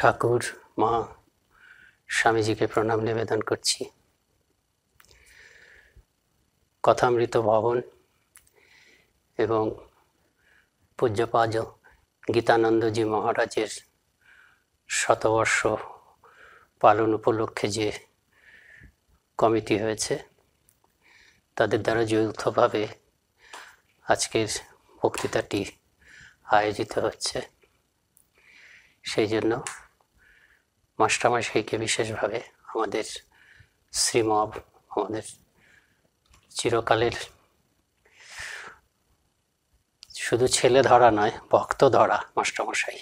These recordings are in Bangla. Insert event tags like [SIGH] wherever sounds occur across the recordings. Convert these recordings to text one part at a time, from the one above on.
ঠাকুর মা স্বামীজিকে প্রণাম নিবেদন করছি কথামৃত ভবন এবং পূজ্যপাজ গীতানন্দজি মহারাজের শতবর্ষ পালন উপলক্ষে যে কমিটি হয়েছে তাদের দ্বারা যৌথভাবে আজকের বক্তৃতাটি আয়োজিত হচ্ছে সেই জন্য মাস্টারমশাইকে বিশেষভাবে আমাদের শ্রীমব আমাদের চিরকালের শুধু ছেলে ধরা নয় ভক্ত ধরা মাস্টারমশাই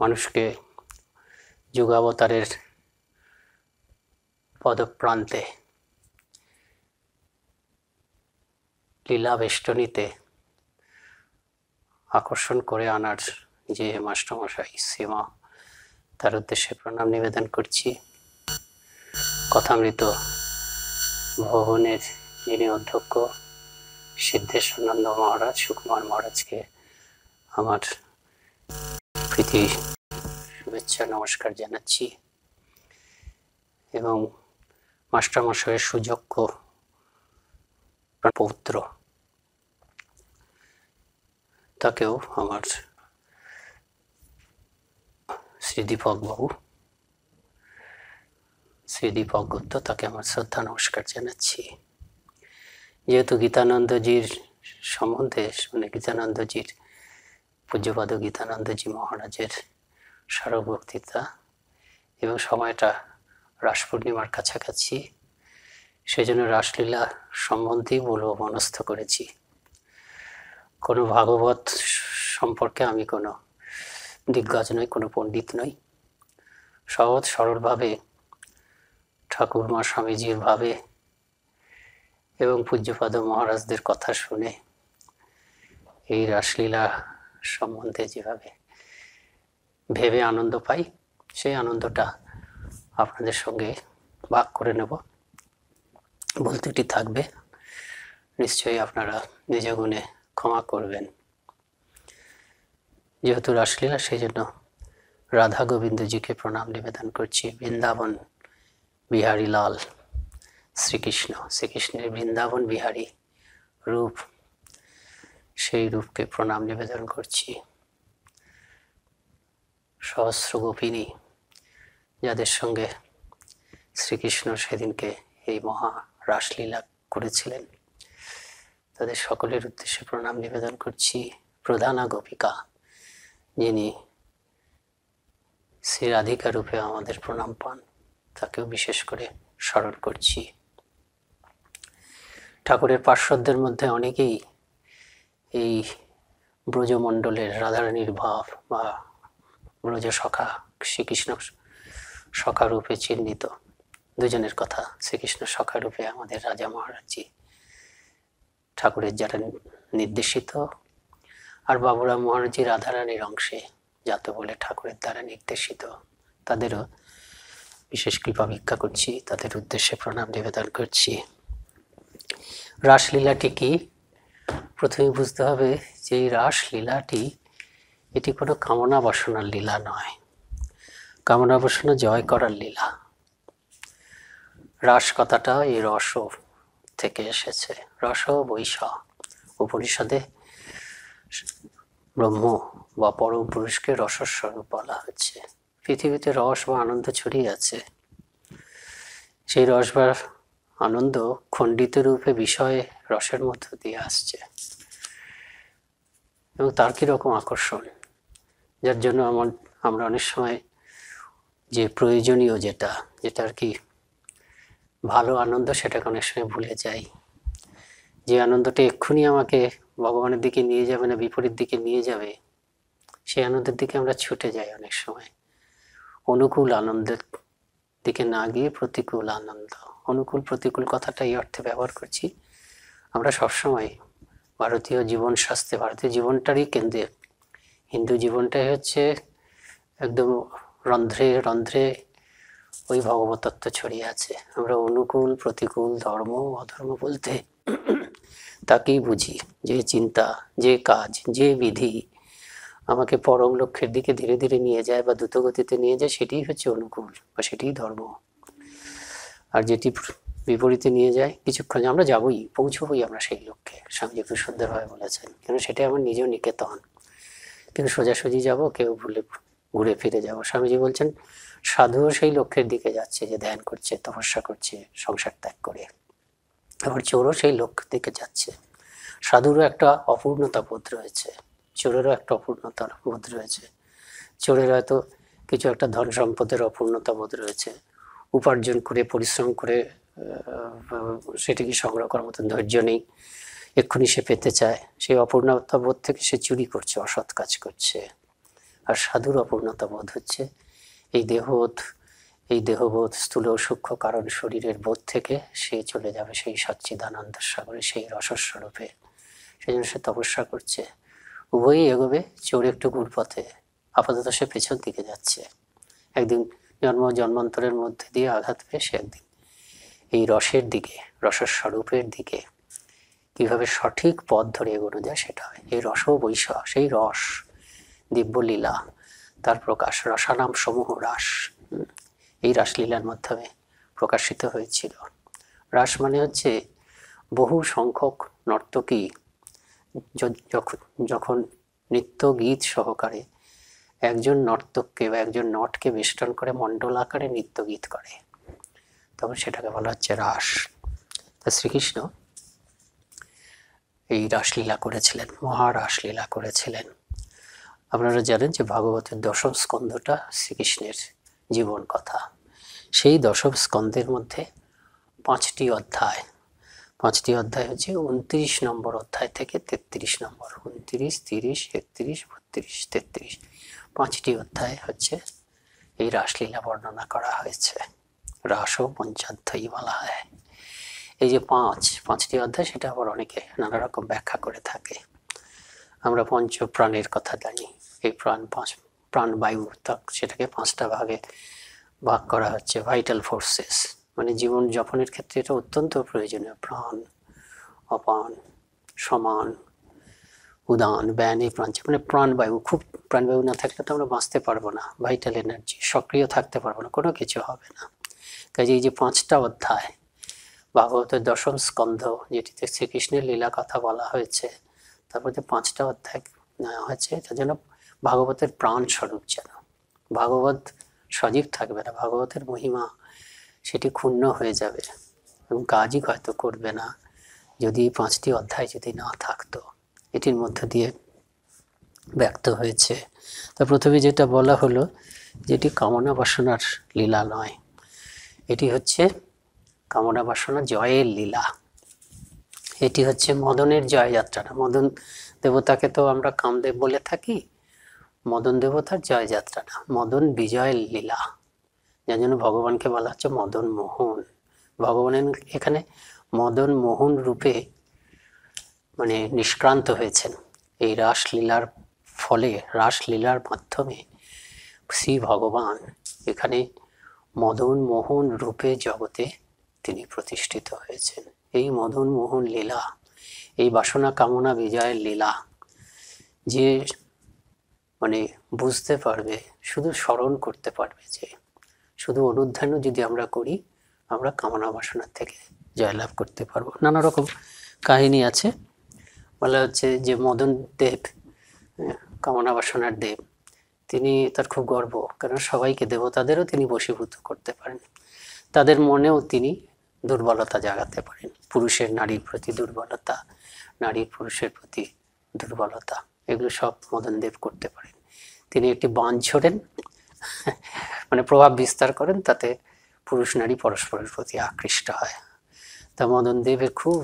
মানুষকে যুগাবতারের পদপ্রান্তে লীলা বেষ্টনীতে আকর্ষণ করে আনার যে মাস্টারমশাই শ্রীমা তার উদ্দেশ্যে প্রণাম নিবেদন করছি কথামৃত ভবনের যিনি অধ্যক্ষ সিদ্ধেশ্বরানন্দ মহারাজ সুকুমার মহারাজকে আমার প্রীতি শুভেচ্ছা নমস্কার জানাচ্ছি এবং মাস্টারমশাইয়ের সুযোগ্য পৌত্র তাকেও আমার শ্রী দীপকবাবু শ্রীদীপক গুপ্ত তাকে আমার শ্রদ্ধা নমস্কার জানাচ্ছি যেহেতু গীতানন্দজির সম্বন্ধে মানে গীতানন্দজির পূজ্যপাদ গীতানন্দজি মহারাজের স্মারক বক্তৃতা এবং সময়টা রাস পূর্ণিমার কাছাকাছি সেজন্য রাসলীলা সম্বন্ধেই বলব মনস্থ করেছি কোনো ভাগবত সম্পর্কে আমি কোনো দিগ্গজ নয় কোনো পণ্ডিত নই সহজ সরলভাবে ঠাকুরমা স্বামীজির ভাবে এবং পূজ্যপাদ মহারাজদের কথা শুনে এই রাসলীলা সম্বন্ধে যেভাবে ভেবে আনন্দ পাই সেই আনন্দটা আপনাদের সঙ্গে ভাগ করে নেব বলতেটি থাকবে নিশ্চয়ই আপনারা নিজগুণে গুণে ক্ষমা করবেন যেহেতু রাসলীলা সেই জন্য রাধা গোবিন্দজিকে প্রণাম নিবেদন করছি বৃন্দাবন বিহারী লাল শ্রীকৃষ্ণ শ্রীকৃষ্ণের বৃন্দাবন বিহারী রূপ সেই রূপকে প্রণাম নিবেদন করছি সহস্র গোপিনী যাদের সঙ্গে শ্রীকৃষ্ণ সেদিনকে এই মহা রাসলীলা করেছিলেন তাদের সকলের উদ্দেশ্যে প্রণাম নিবেদন করছি প্রধানা গোপিকা যিনি শ্রী রাধিকা রূপে আমাদের প্রণাম পান তাকেও বিশেষ করে স্মরণ করছি ঠাকুরের পার্শ্বদের মধ্যে অনেকেই এই ব্রজমণ্ডলের রাধারানীর ভাব বা ব্রজ সখা শ্রীকৃষ্ণ সখা রূপে চিহ্নিত দুজনের কথা শ্রীকৃষ্ণ সখা রূপে আমাদের রাজা মহারাজজি ঠাকুরের যারা নির্দেশিত আর বাবুরাম মহারাজি রাধারানীর অংশে যাতে বলে ঠাকুরের দ্বারা নির্দেশিত তাদেরও বিশেষ কৃপা ভিক্ষা করছি তাদের উদ্দেশ্যে প্রণাম নিবেদন করছি রাসলীলাটি কি প্রথমে বুঝতে হবে যে এই রাসলীলাটি এটি কোনো কামনা বাসনার লীলা নয় কামনা বাসনা জয় করার লীলা রাস কথাটা এই রস থেকে এসেছে রস বৈশ উপনিষদে ব্রহ্ম বা পুরুষকে রসস্বরূপ বলা হচ্ছে পৃথিবীতে রস বা আনন্দ ছড়িয়ে আছে সেই রস বা আনন্দ খণ্ডিত রূপে বিষয়ে রসের মধ্য দিয়ে আসছে এবং তার রকম আকর্ষণ যার জন্য আমার আমরা অনেক সময় যে প্রয়োজনীয় যেটা যেটা আর কি ভালো আনন্দ সেটাকে অনেক সময় ভুলে যাই যে আনন্দটা এক্ষুনি আমাকে ভগবানের দিকে নিয়ে যাবে না বিপরীত দিকে নিয়ে যাবে সেই আনন্দের দিকে আমরা ছুটে যাই অনেক সময় অনুকূল আনন্দের দিকে না গিয়ে প্রতিকূল আনন্দ অনুকূল প্রতিকূল কথাটা এই অর্থে ব্যবহার করছি আমরা সবসময় ভারতীয় জীবন স্বাস্থ্যে ভারতীয় জীবনটারই কেন্দ্রে হিন্দু জীবনটাই হচ্ছে একদম রন্ধ্রে রন্ধ্রে ওই ভগবতত্ত্ব ছড়িয়ে আছে আমরা অনুকূল প্রতিকূল ধর্ম অধর্ম বলতে [CLEARS THROAT] তাকেই বুঝি যে চিন্তা যে কাজ যে বিধি আমাকে পরম লক্ষ্যের দিকে ধীরে ধীরে নিয়ে যায় বা দ্রুতগতিতে নিয়ে যায় সেটি হচ্ছে অনুকূল বা সেটিই ধর্ম আর যেটি বিপরীতে নিয়ে যায় কিছুক্ষণ আমরা যাবই পৌঁছবই আমরা সেই লক্ষ্যে স্বামীজি খুব সুন্দরভাবে বলেছেন কেন সেটাই আমার নিজেও নিকেতন কিন্তু সোজাসুজি যাব কেউ ভুলে ঘুরে ফিরে যাব স্বামীজি বলছেন সাধুও সেই লক্ষ্যের দিকে যাচ্ছে যে ধ্যান করছে তপস্যা করছে সংসার ত্যাগ করে আবার চোরও সেই লক্ষ্যের দিকে যাচ্ছে সাধুরও একটা অপূর্ণতা বোধ রয়েছে চোরেরও একটা অপূর্ণতার বোধ রয়েছে চোরের হয়তো কিছু একটা ধন সম্পদের অপূর্ণতা বোধ রয়েছে উপার্জন করে পরিশ্রম করে সেটিকে সংগ্রহ করার মতন ধৈর্য নেই এক্ষুনি সে পেতে চায় সেই অপূর্ণতা বোধ থেকে সে চুরি করছে অসৎ কাজ করছে আর সাধুর অপূর্ণতা বোধ হচ্ছে এই দেহবোধ এই দেহবোধ স্থূল সূক্ষ্ম কারণ শরীরের বোধ থেকে সে চলে যাবে সেই সচ্চিদানন্দ সাগরে সেই রসস্বরূপে সেই জন্য সে তপস্যা করছে উভয়ই এগোবে চোর একটু গুড় পথে আপাতত সে পেছন দিকে যাচ্ছে একদিন জন্ম জন্মান্তরের মধ্যে দিয়ে আঘাত পেয়ে সে একদিন এই রসের দিকে রসস্বরূপের দিকে কিভাবে সঠিক পথ ধরে এগোনো যায় সেটা হয় এই রস বৈশ সেই রস দিব্যলীলা তার প্রকাশ রসানাম সমূহ রাস এই রাসলীলার মাধ্যমে প্রকাশিত হয়েছিল রাস মানে হচ্ছে বহু সংখ্যক নর্তকী যখন নৃত্য গীত সহকারে একজন নর্তককে বা একজন নটকে বেষ্টন করে মণ্ডল আকারে নৃত্য গীত করে তখন সেটাকে বলা হচ্ছে রাস তা শ্রীকৃষ্ণ এই রাসলীলা করেছিলেন মহারাসলীলা করেছিলেন আপনারা জানেন যে ভাগবতের দশম স্কন্ধটা শ্রীকৃষ্ণের জীবন কথা সেই দশম স্কন্ধের মধ্যে পাঁচটি অধ্যায় পাঁচটি অধ্যায় হচ্ছে উনত্রিশ নম্বর অধ্যায় থেকে তেত্রিশ নম্বর উনত্রিশ তিরিশ একত্রিশ বত্রিশ তেত্রিশ পাঁচটি অধ্যায় হচ্ছে এই রাসলীলা বর্ণনা করা হয়েছে রাসও পঞ্চাধ্যায়ী বলা হয় এই যে পাঁচ পাঁচটি অধ্যায় সেটা আবার অনেকে নানা রকম ব্যাখ্যা করে থাকে আমরা পঞ্চপ্রাণের কথা জানি এই প্রাণ পাঁচ প্রাণবায়ু সেটাকে পাঁচটা ভাগে ভাগ করা হচ্ছে ভাইটাল ফোর্সেস মানে জীবন যাপনের ক্ষেত্রে এটা অত্যন্ত প্রয়োজনীয় প্রাণ অপান সমান উদান ব্যান এই প্রাণ মানে প্রাণবায়ু খুব প্রাণবায়ু না থাকলে তো আমরা বাঁচতে পারবো না ভাইটাল এনার্জি সক্রিয় থাকতে পারবো না কোনো কিছু হবে না কাজে এই যে পাঁচটা অধ্যায় ভাগবতের দশম স্কন্ধ যেটিতে শ্রীকৃষ্ণের লীলা কথা বলা হয়েছে তার মধ্যে পাঁচটা অধ্যায় নেওয়া হয়েছে তার জন্য ভাগবতের প্রাণ স্বরূপ যেন ভাগবত সজীব থাকবে না ভাগবতের মহিমা সেটি ক্ষুণ্ণ হয়ে যাবে এবং কাজই হয়তো করবে না যদি পাঁচটি অধ্যায় যদি না থাকতো এটির মধ্য দিয়ে ব্যক্ত হয়েছে তা প্রথমে যেটা বলা হলো যেটি কামনা বাসনার লীলা নয় এটি হচ্ছে কামনা বাসনা জয়ের লীলা এটি হচ্ছে মদনের জয়যাত্রাটা মদন দেবতাকে তো আমরা কামদেব বলে থাকি মদন দেবতার জয় যাত্রাটা মদন বিজয় লীলা যার জন্য ভগবানকে বলা হচ্ছে মদন মোহন ভগবানের এখানে মদন মোহন রূপে মানে নিষ্ক্রান্ত হয়েছেন এই রাসলীলার ফলে রাসলীলার মাধ্যমে শ্রী ভগবান এখানে মদন মোহন রূপে জগতে তিনি প্রতিষ্ঠিত হয়েছেন এই মদন মোহন লীলা এই বাসনা কামনা বিজয়ের লীলা যে মানে বুঝতে পারবে শুধু স্মরণ করতে পারবে যে শুধু অনুধ্যানও যদি আমরা করি আমরা কামনা বাসনার থেকে জয়লাভ করতে পারবো নানা রকম কাহিনী আছে বলা হচ্ছে যে মদন দেব হ্যাঁ, কামনা বাসনার দেব তিনি তার খুব গর্ব কারণ সবাইকে দেবতাদেরও তিনি বশীভূত করতে পারেন তাদের মনেও তিনি দুর্বলতা জাগাতে পারেন পুরুষের নারীর প্রতি দুর্বলতা নারীর পুরুষের প্রতি দুর্বলতা এগুলো সব মদন দেব করতে পারেন তিনি একটি বান ছোড়েন মানে প্রভাব বিস্তার করেন তাতে পুরুষ নারী পরস্পরের প্রতি আকৃষ্ট হয় তা মদন দেবের খুব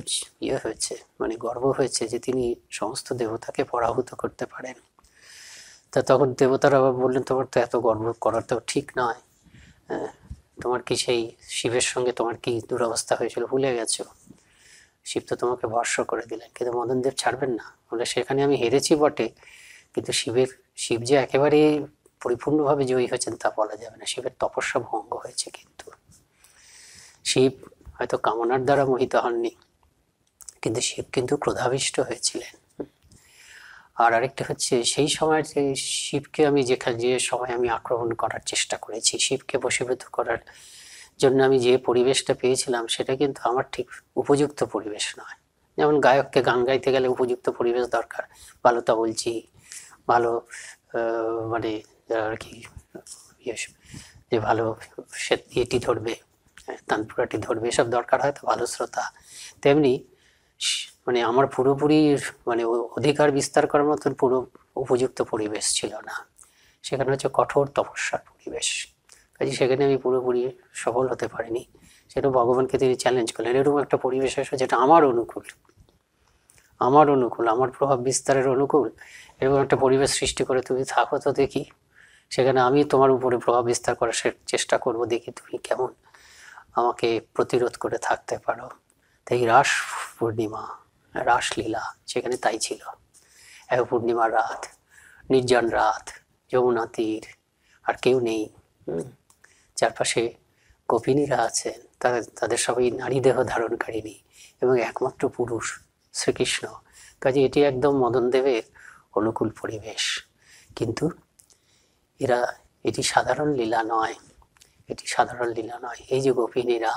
ইয়ে হয়েছে মানে গর্ব হয়েছে যে তিনি সমস্ত দেবতাকে পরাভূত করতে পারেন তা তখন দেবতারা বললেন তোমার তো এত গর্ব করার তো ঠিক নয় হ্যাঁ, তোমার কি সেই শিবের সঙ্গে তোমার কি দুরবস্থা হয়েছিল ভুলে গেছো শিব তো তোমাকে বর্ষ করে দিলেন কিন্তু মদন দেব ছাড়বেন না বলে সেখানে আমি হেরেছি বটে কিন্তু শিবের শিব যে একেবারে পরিপূর্ণভাবে জয়ী হয়েছেন তা বলা যাবে না শিবের তপস্যা ভঙ্গ হয়েছে কিন্তু শিব হয়তো কামনার দ্বারা মোহিত হননি কিন্তু শিব কিন্তু ক্রোধাবিষ্ট হয়েছিলেন আর আরেকটা হচ্ছে সেই সময় শিবকে আমি যেখানে যে সময় আমি আক্রমণ করার চেষ্টা করেছি শিবকে বশীভূত করার জন্য আমি যে পরিবেশটা পেয়েছিলাম সেটা কিন্তু আমার ঠিক উপযুক্ত পরিবেশ নয় যেমন গায়ককে গান গাইতে গেলে উপযুক্ত পরিবেশ দরকার ভালো বলছি ভালো মানে আর কি ইয়ে, যে ভালো সে এটি ধরবে হ্যাঁ, তানপুরাটি ধরবে এসব দরকার হয় তো ভালো শ্রোতা তেমনি মানে আমার পুরোপুরি মানে অধিকার বিস্তার করার মতন পুরো উপযুক্ত পরিবেশ ছিল না সেখানে হচ্ছে কঠোর তপস্যার পরিবেশ কাজে সেখানে আমি পুরোপুরি সফল হতে পারিনি সেটা ভগবানকে তিনি চ্যালেঞ্জ করলেন এরকম একটা পরিবেশ আসবে যেটা আমার অনুকূল আমার অনুকূল আমার প্রভাব বিস্তারের অনুকূল এরকম একটা পরিবেশ সৃষ্টি করে তুমি থাকো তো দেখি সেখানে আমি তোমার উপরে প্রভাব বিস্তার করার চেষ্টা করব দেখি তুমি কেমন আমাকে প্রতিরোধ করে থাকতে পারো তাই রাস পূর্ণিমা রাসলীলা সেখানে তাই ছিল এক পূর্ণিমার রাত নির্জন রাত যমুনা তীর আর কেউ নেই চারপাশে গোপিনীরা আছেন তাদের তাদের সবাই নারী দেহ ধারণকারিণী এবং একমাত্র পুরুষ শ্রীকৃষ্ণ কাজে এটি একদম মদন দেবের অনুকূল পরিবেশ কিন্তু এরা এটি সাধারণ লীলা নয় এটি সাধারণ লীলা নয় এই যে গোপিনীরা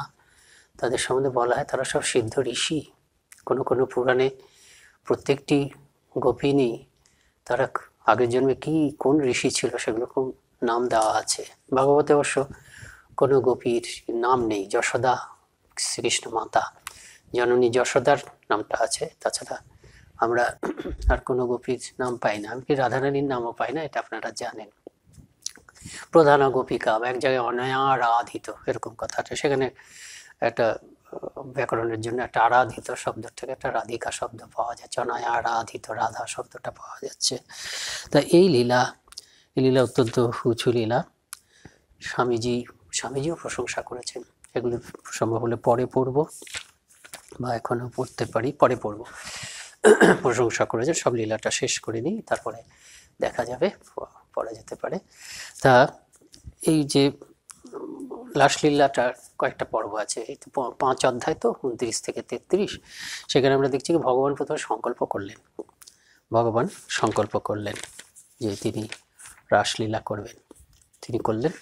তাদের সম্বন্ধে বলা হয় তারা সব সিদ্ধ ঋষি কোনো কোনো পুরাণে প্রত্যেকটি গোপিনী তারা আগের জন্মে কি কোন ঋষি ছিল সেগুলো খুব নাম দেওয়া আছে ভাগবতে অবশ্য কোনো গোপীর নাম নেই যশোদা শ্রীকৃষ্ণ মাতা জননী যশোদার নামটা আছে তাছাড়া আমরা আর কোনো গোপীর নাম পাই না এমনকি রাধারানীর নামও পাই না এটা আপনারা জানেন প্রধান গোপিকা বা এক জায়গায় অনায়ারাধিত এরকম কথা আছে সেখানে একটা ব্যাকরণের জন্য একটা আরাধিত শব্দ থেকে একটা রাধিকা শব্দ পাওয়া যাচ্ছে অনায়ারাধিত রাধা শব্দটা পাওয়া যাচ্ছে তা এই লীলা এই লীলা অত্যন্ত উঁচু লীলা স্বামীজি স্বামীজিও প্রশংসা করেছেন এগুলো সম্ভব হলে পরে পড়বো বা এখনও পড়তে পারি পরে পড়ব প্রশংসা যে সব লীলাটা শেষ করে নিই তারপরে দেখা যাবে পড়া যেতে পারে তা এই যে লাসলীলাটার কয়েকটা পর্ব আছে এই তো পাঁচ অধ্যায় তো উনত্রিশ থেকে তেত্রিশ সেখানে আমরা দেখছি ভগবান প্রথমে সংকল্প করলেন ভগবান সংকল্প করলেন যে তিনি রাসলীলা করবেন তিনি করলেন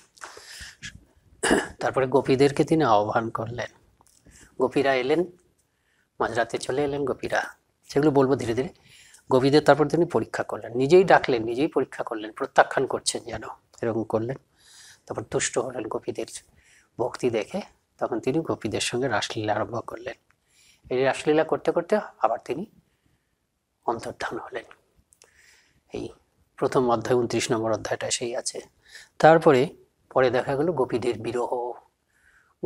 তারপরে গোপীদেরকে তিনি আহ্বান করলেন গোপীরা এলেন মাঝরাতে চলে এলেন গোপীরা সেগুলো বলবো ধীরে ধীরে গোপীদের তারপর তিনি পরীক্ষা করলেন নিজেই ডাকলেন নিজেই পরীক্ষা করলেন প্রত্যাখ্যান করছেন যেন এরকম করলেন তারপর তুষ্ট হলেন গোপীদের ভক্তি দেখে তখন তিনি গোপীদের সঙ্গে রাসলীলা আরম্ভ করলেন এই রাসলীলা করতে করতে আবার তিনি অন্তর্ধান হলেন এই প্রথম অধ্যায় উনত্রিশ নম্বর অধ্যায়টা সেই আছে তারপরে পরে দেখা গেল গোপীদের বিরহ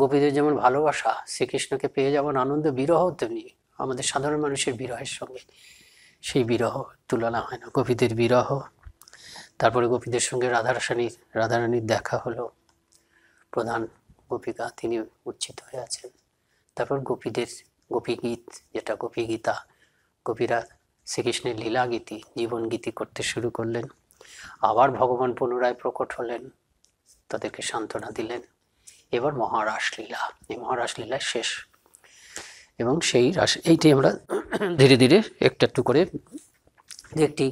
গোপীদের যেমন ভালোবাসা শ্রীকৃষ্ণকে পেয়ে যেমন আনন্দ বিরহ তেমনি আমাদের সাধারণ মানুষের বিরহের সঙ্গে সেই বিরহ তুলনা হয় না গোপীদের বিরহ তারপরে গোপীদের সঙ্গে রাধারাসানীর রাধারানীর দেখা হলো প্রধান গোপিকা তিনি উচ্ছিত হয়ে আছেন তারপর গোপীদের গোপীগীত যেটা গোপী গীতা গোপীরা শ্রীকৃষ্ণের লীলা গীতি জীবন গীতি করতে শুরু করলেন আবার ভগবান পুনরায় প্রকট হলেন তাদেরকে সান্ত্বনা দিলেন এবার মহারাসলীলা এই মহারাসলীলা শেষ এবং সেই রাস এইটি আমরা ধীরে ধীরে একটু একটু করে দু একটি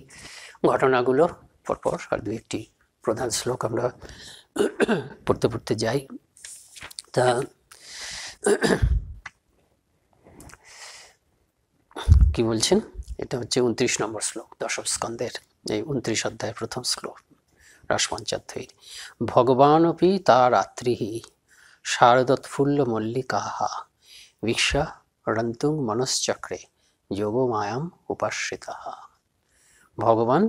ঘটনাগুলো পরপর আর দু একটি প্রধান শ্লোক আমরা পড়তে পড়তে যাই তা কি বলছেন এটা হচ্ছে উনত্রিশ নম্বর শ্লোক দশম স্কন্ধের এই উনত্রিশ অধ্যায় প্রথম শ্লোক রাসমঞ্চাধ্যায়ীর ভগবানপি তা রাত্রিহী শারদোৎফুল্ল মল্লিকাহা বিক্ষা রন্তুং মনশ্চক্রে যোগমায়াম উপাশ্রিতাহা ভগবান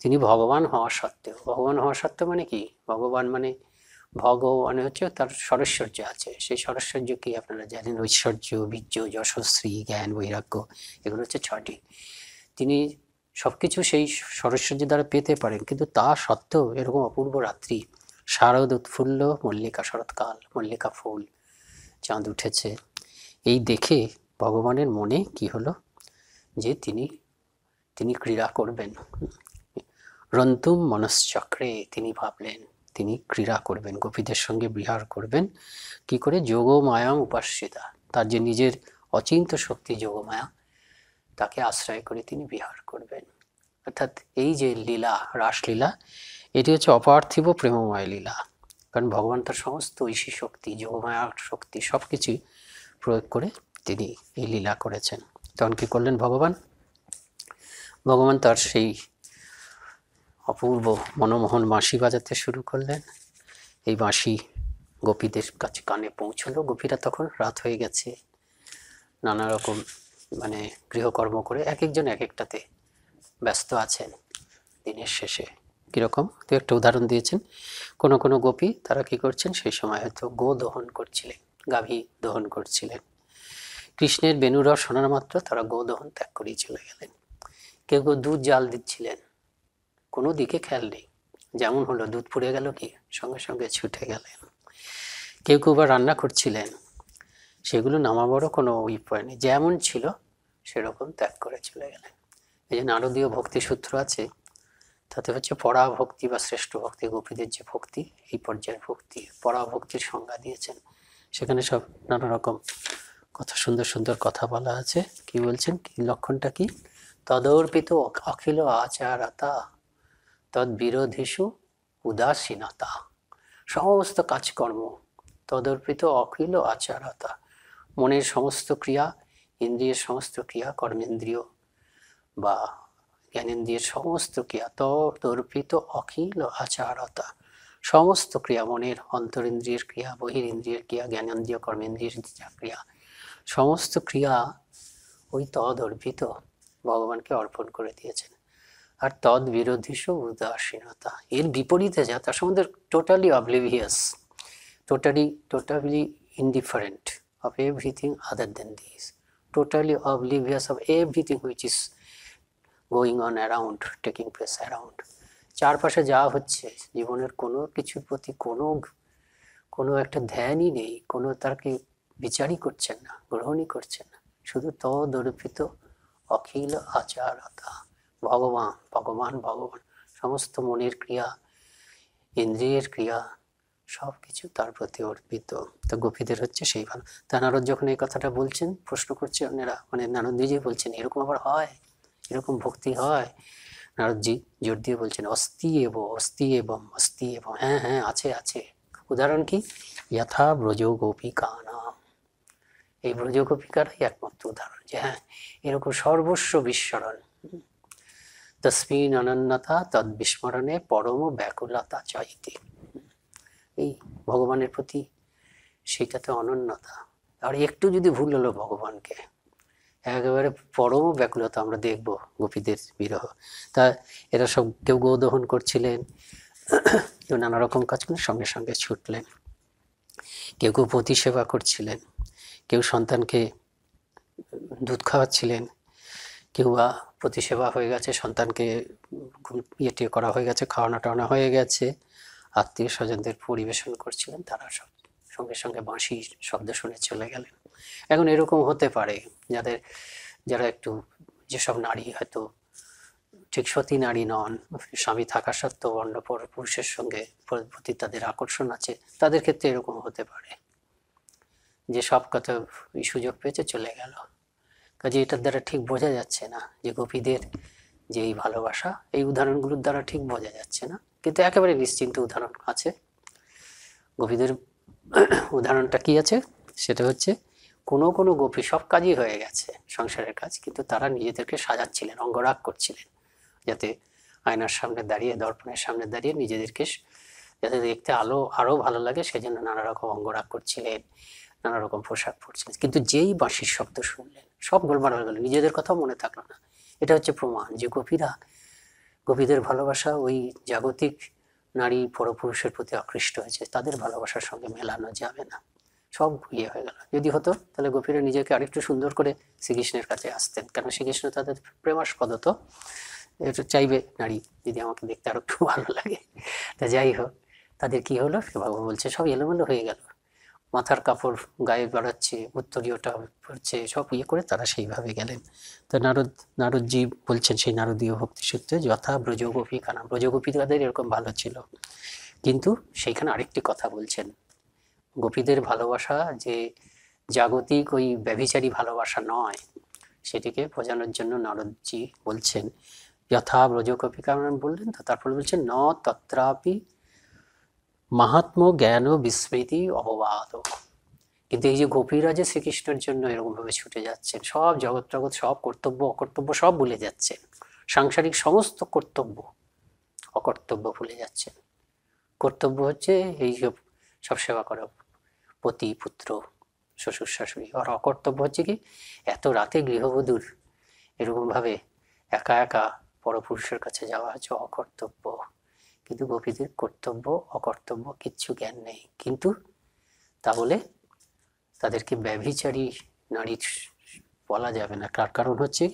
তিনি ভগবান হওয়া সত্ত্বেও ভগবান হওয়া সত্ত্বেও মানে কি ভগবান মানে ভগ মানে হচ্ছে তার সরস্বর্য আছে সেই সরস্বর্য কি আপনারা জানেন ঐশ্বর্য বীর্য যশশ্রী জ্ঞান বৈরাগ্য এগুলো হচ্ছে ছটি তিনি সব কিছু সেই সরস্বর্য দ্বারা পেতে পারেন কিন্তু তা সত্ত্বেও এরকম অপূর্ব রাত্রি শারদ উৎফুল্ল মল্লিকা শরৎকাল মল্লিকা ফুল চাঁদ উঠেছে এই দেখে ভগবানের মনে কি হলো যে তিনি তিনি ক্রীড়া করবেন রন্তুম মনশ্চক্রে তিনি ভাবলেন তিনি ক্রীড়া করবেন গোপীদের সঙ্গে বিহার করবেন কি করে যোগমায়াম উপাসিতা তার যে নিজের অচিন্ত শক্তি যোগমায়া তাকে আশ্রয় করে তিনি বিহার করবেন অর্থাৎ এই যে লীলা রাসলীলা এটি হচ্ছে অপার্থিব প্রেমময় লীলা কারণ ভগবান তার সমস্ত ঐশী শক্তি যোগমায়া শক্তি সব কিছুই প্রয়োগ করে তিনি এই লীলা করেছেন তখন কী করলেন ভগবান ভগবান তার সেই অপূর্ব মনোমোহন বাঁশি বাজাতে শুরু করলেন এই বাঁশি গোপীদের কাছে কানে পৌঁছলো গোপীরা তখন রাত হয়ে গেছে নানা রকম মানে গৃহকর্ম করে এক একজন এক একটাতে ব্যস্ত আছেন দিনের শেষে কীরকম তো একটা উদাহরণ দিয়েছেন কোনো কোনো গোপী তারা কি করছেন সেই সময় হয়তো গো দহন করছিলেন গাভী দহন করছিলেন কৃষ্ণের বেনুর শোনার মাত্র তারা গো দহন ত্যাগ করিয়ে চলে গেলেন কেউ কেউ দুধ জাল দিচ্ছিলেন কোনো দিকে খেয়াল নেই যেমন হলো দুধ পুড়ে গেল কি সঙ্গে সঙ্গে ছুটে গেলেন কেউ কেউ বা রান্না করছিলেন সেগুলো নামাবারও কোনো উপায় নেই যেমন ছিল সেরকম ত্যাগ করে চলে গেলেন এই যে নারদীয় ভক্তিসূত্র আছে তাতে হচ্ছে পরাভক্তি বা শ্রেষ্ঠ ভক্তি গোপীদের যে ভক্তি এই পর্যায়ের ভক্তি পরাভক্তির সংজ্ঞা দিয়েছেন সেখানে সব নানা রকম কথা সুন্দর সুন্দর কথা বলা আছে কি বলছেন কি লক্ষণটা কি তদর্পিত অখিল আচারতা তদ্বিরোধীষু উদাসীনতা সমস্ত কাজকর্ম তদর্পিত অখিল আচারতা মনের সমস্ত ক্রিয়া ইন্দ্রিয়ের সমস্ত ক্রিয়া কর্মেন্দ্রীয় বা জ্ঞানেন্দ্রিয়ের সমস্ত ক্রিয়া তর্পিত অখিল আচারতা সমস্ত ক্রিয়া মনের অন্তরেন্দ্রিয়ের ক্রিয়া ইন্দ্রিয়ের ক্রিয়া জ্ঞানেন্দ্রিয় কর্মেন্দ্রিয়ের ক্রিয়া সমস্ত ক্রিয়া ওই তদর্পিত ভগবানকে অর্পণ করে দিয়েছেন আর তদ বিরোধী উদাসীনতা এর বিপরীতে যা তার সম্বন্ধে totally oblivious totally totally indifferent of everything other than this totally oblivious of everything which is going on around taking place around চারপাশে যা হচ্ছে জীবনের কোনো কিছুর প্রতি কোনো কোনো একটা ধ্যানই নেই কোনো তারকে বিচারই করছেন না গ্রহণই করছেন না শুধু তদরূপিত অখিল আচারতা ভগবান ভগবান ভগবান সমস্ত মনের ক্রিয়া ইন্দ্রিয়ের ক্রিয়া সব কিছু তার প্রতি অর্পিত তো গোপীদের হচ্ছে সেই ভালো তা নারদ যখন এই কথাটা বলছেন প্রশ্ন করছে অন্যেরা মানে নারদ নিজেই বলছেন এরকম আবার হয় এরকম ভক্তি হয় নারদজি জোর দিয়ে বলছেন অস্থি এব অস্থি এবং অস্থি এবং হ্যাঁ হ্যাঁ আছে আছে উদাহরণ কি যথা ব্রজ গোপিকা নাম এই ব্রজ গোপিকারাই একমাত্র উদাহরণ যে হ্যাঁ এরকম সর্বস্ব বিস্মরণ তসমিন অনন্যতা তদ বিস্মরণে পরম ব্যাকুলতা চাইতে এই ভগবানের প্রতি তো অনন্যতা আর একটু যদি ভুল হলো ভগবানকে একেবারে পরম ব্যাকুলতা আমরা দেখব গোপীদের বিরহ তা এরা সব কেউ গোদহন করছিলেন কেউ নানা রকম কাজ করে সঙ্গে সঙ্গে ছুটলেন কেউ কেউ সেবা করছিলেন কেউ সন্তানকে দুধ খাওয়াচ্ছিলেন কেউ বা সেবা হয়ে গেছে সন্তানকে ইয়ে টিয়ে করা হয়ে গেছে খাওয়ানো টাওয়ানো হয়ে গেছে আত্মীয় স্বজনদের পরিবেশন করছিলেন তারা সব সঙ্গে সঙ্গে বাঁশির শব্দ শুনে চলে গেলেন এখন এরকম হতে পারে যাদের যারা একটু যেসব নারী হয়তো ঠিক সতী নারী নন স্বামী থাকা সত্ত্বেও অন্য পুরুষের সঙ্গে প্রতি তাদের আকর্ষণ আছে তাদের ক্ষেত্রে এরকম হতে পারে যে সব কথা সুযোগ পেয়েছে চলে গেল কাজে এটার দ্বারা ঠিক বোঝা যাচ্ছে না যে গোপীদের যে এই ভালোবাসা এই উদাহরণগুলোর দ্বারা ঠিক বোঝা যাচ্ছে না কিন্তু একেবারে নিশ্চিন্ত উদাহরণ আছে গোপীদের উদাহরণটা কি আছে সেটা হচ্ছে কোনো কোনো গোপী সব কাজই হয়ে গেছে সংসারের কাজ কিন্তু তারা নিজেদেরকে সাজাচ্ছিলেন অঙ্গরাগ করছিলেন যাতে আয়নার সামনে দাঁড়িয়ে দর্পণের সামনে দাঁড়িয়ে নিজেদেরকে যাতে দেখতে আলো আরও ভালো লাগে সেজন্য নানা রকম অঙ্গরাগ করছিলেন নানা রকম পোশাক পরছিলেন কিন্তু যেই বাঁশির শব্দ শুনলেন সব গোলমাল হয়ে গেল নিজেদের কথাও মনে থাকলো না এটা হচ্ছে প্রমাণ যে গোপীরা গোপীদের ভালোবাসা ওই জাগতিক নারী পরপুরুষের প্রতি আকৃষ্ট হয়েছে তাদের ভালোবাসার সঙ্গে মেলানো যাবে না সব ভুলিয়ে হয়ে গেল যদি হতো তাহলে গোপীরা নিজেকে আরেকটু সুন্দর করে শ্রীকৃষ্ণের কাছে আসতেন কারণ শ্রীকৃষ্ণ তাদের প্রেমাস্পদ তো একটু চাইবে নারী যদি আমাকে দেখতে আরো একটু ভালো লাগে তা যাই হোক তাদের কি হলো সে বাবু বলছে সব এলোমেলো হয়ে গেল মাথার কাপড় গায়ে বাড়াচ্ছে উত্তরীয়টা পড়ছে সব ইয়ে করে তারা সেইভাবে গেলেন তো নারদ নারদজি বলছেন সেই নারদীয় ভক্তি সূত্রে যথা ব্রজগোপী কানা ব্রজগোপী তাদের এরকম ভালো ছিল কিন্তু সেইখানে আরেকটি কথা বলছেন গোপীদের ভালোবাসা যে জাগতিক ওই ব্যভিচারী ভালোবাসা নয় সেটিকে বোঝানোর জন্য নারদজি বলছেন যথা ব্রজকপিকারণ বললেন তো তারপরে বলছেন ন তত্রাপি মাহাত্ম জ্ঞান বিস্মৃতি অববাদ কিন্তু এই যে গোপীরা যে শ্রীকৃষ্ণের জন্য এরকমভাবে ছুটে যাচ্ছেন সব জগৎ জগৎ সব কর্তব্য অকর্তব্য সব ভুলে যাচ্ছেন সাংসারিক সমস্ত কর্তব্য অকর্তব্য ভুলে যাচ্ছেন কর্তব্য হচ্ছে এই সব সেবা করা পতি পুত্র শ্বশুর শাশুড়ি আর অকর্তব্য হচ্ছে কি এত রাতে গৃহবধূর এরকমভাবে একা একা পরপুরুষের কাছে যাওয়া হচ্ছে অকর্তব্য কিন্তু গোপীদের কর্তব্য অকর্তব্য কিচ্ছু জ্ঞান নেই কিন্তু তা বলে তাদেরকে ব্যভিচারী নারীর বলা যাবে না তার কারণ হচ্ছে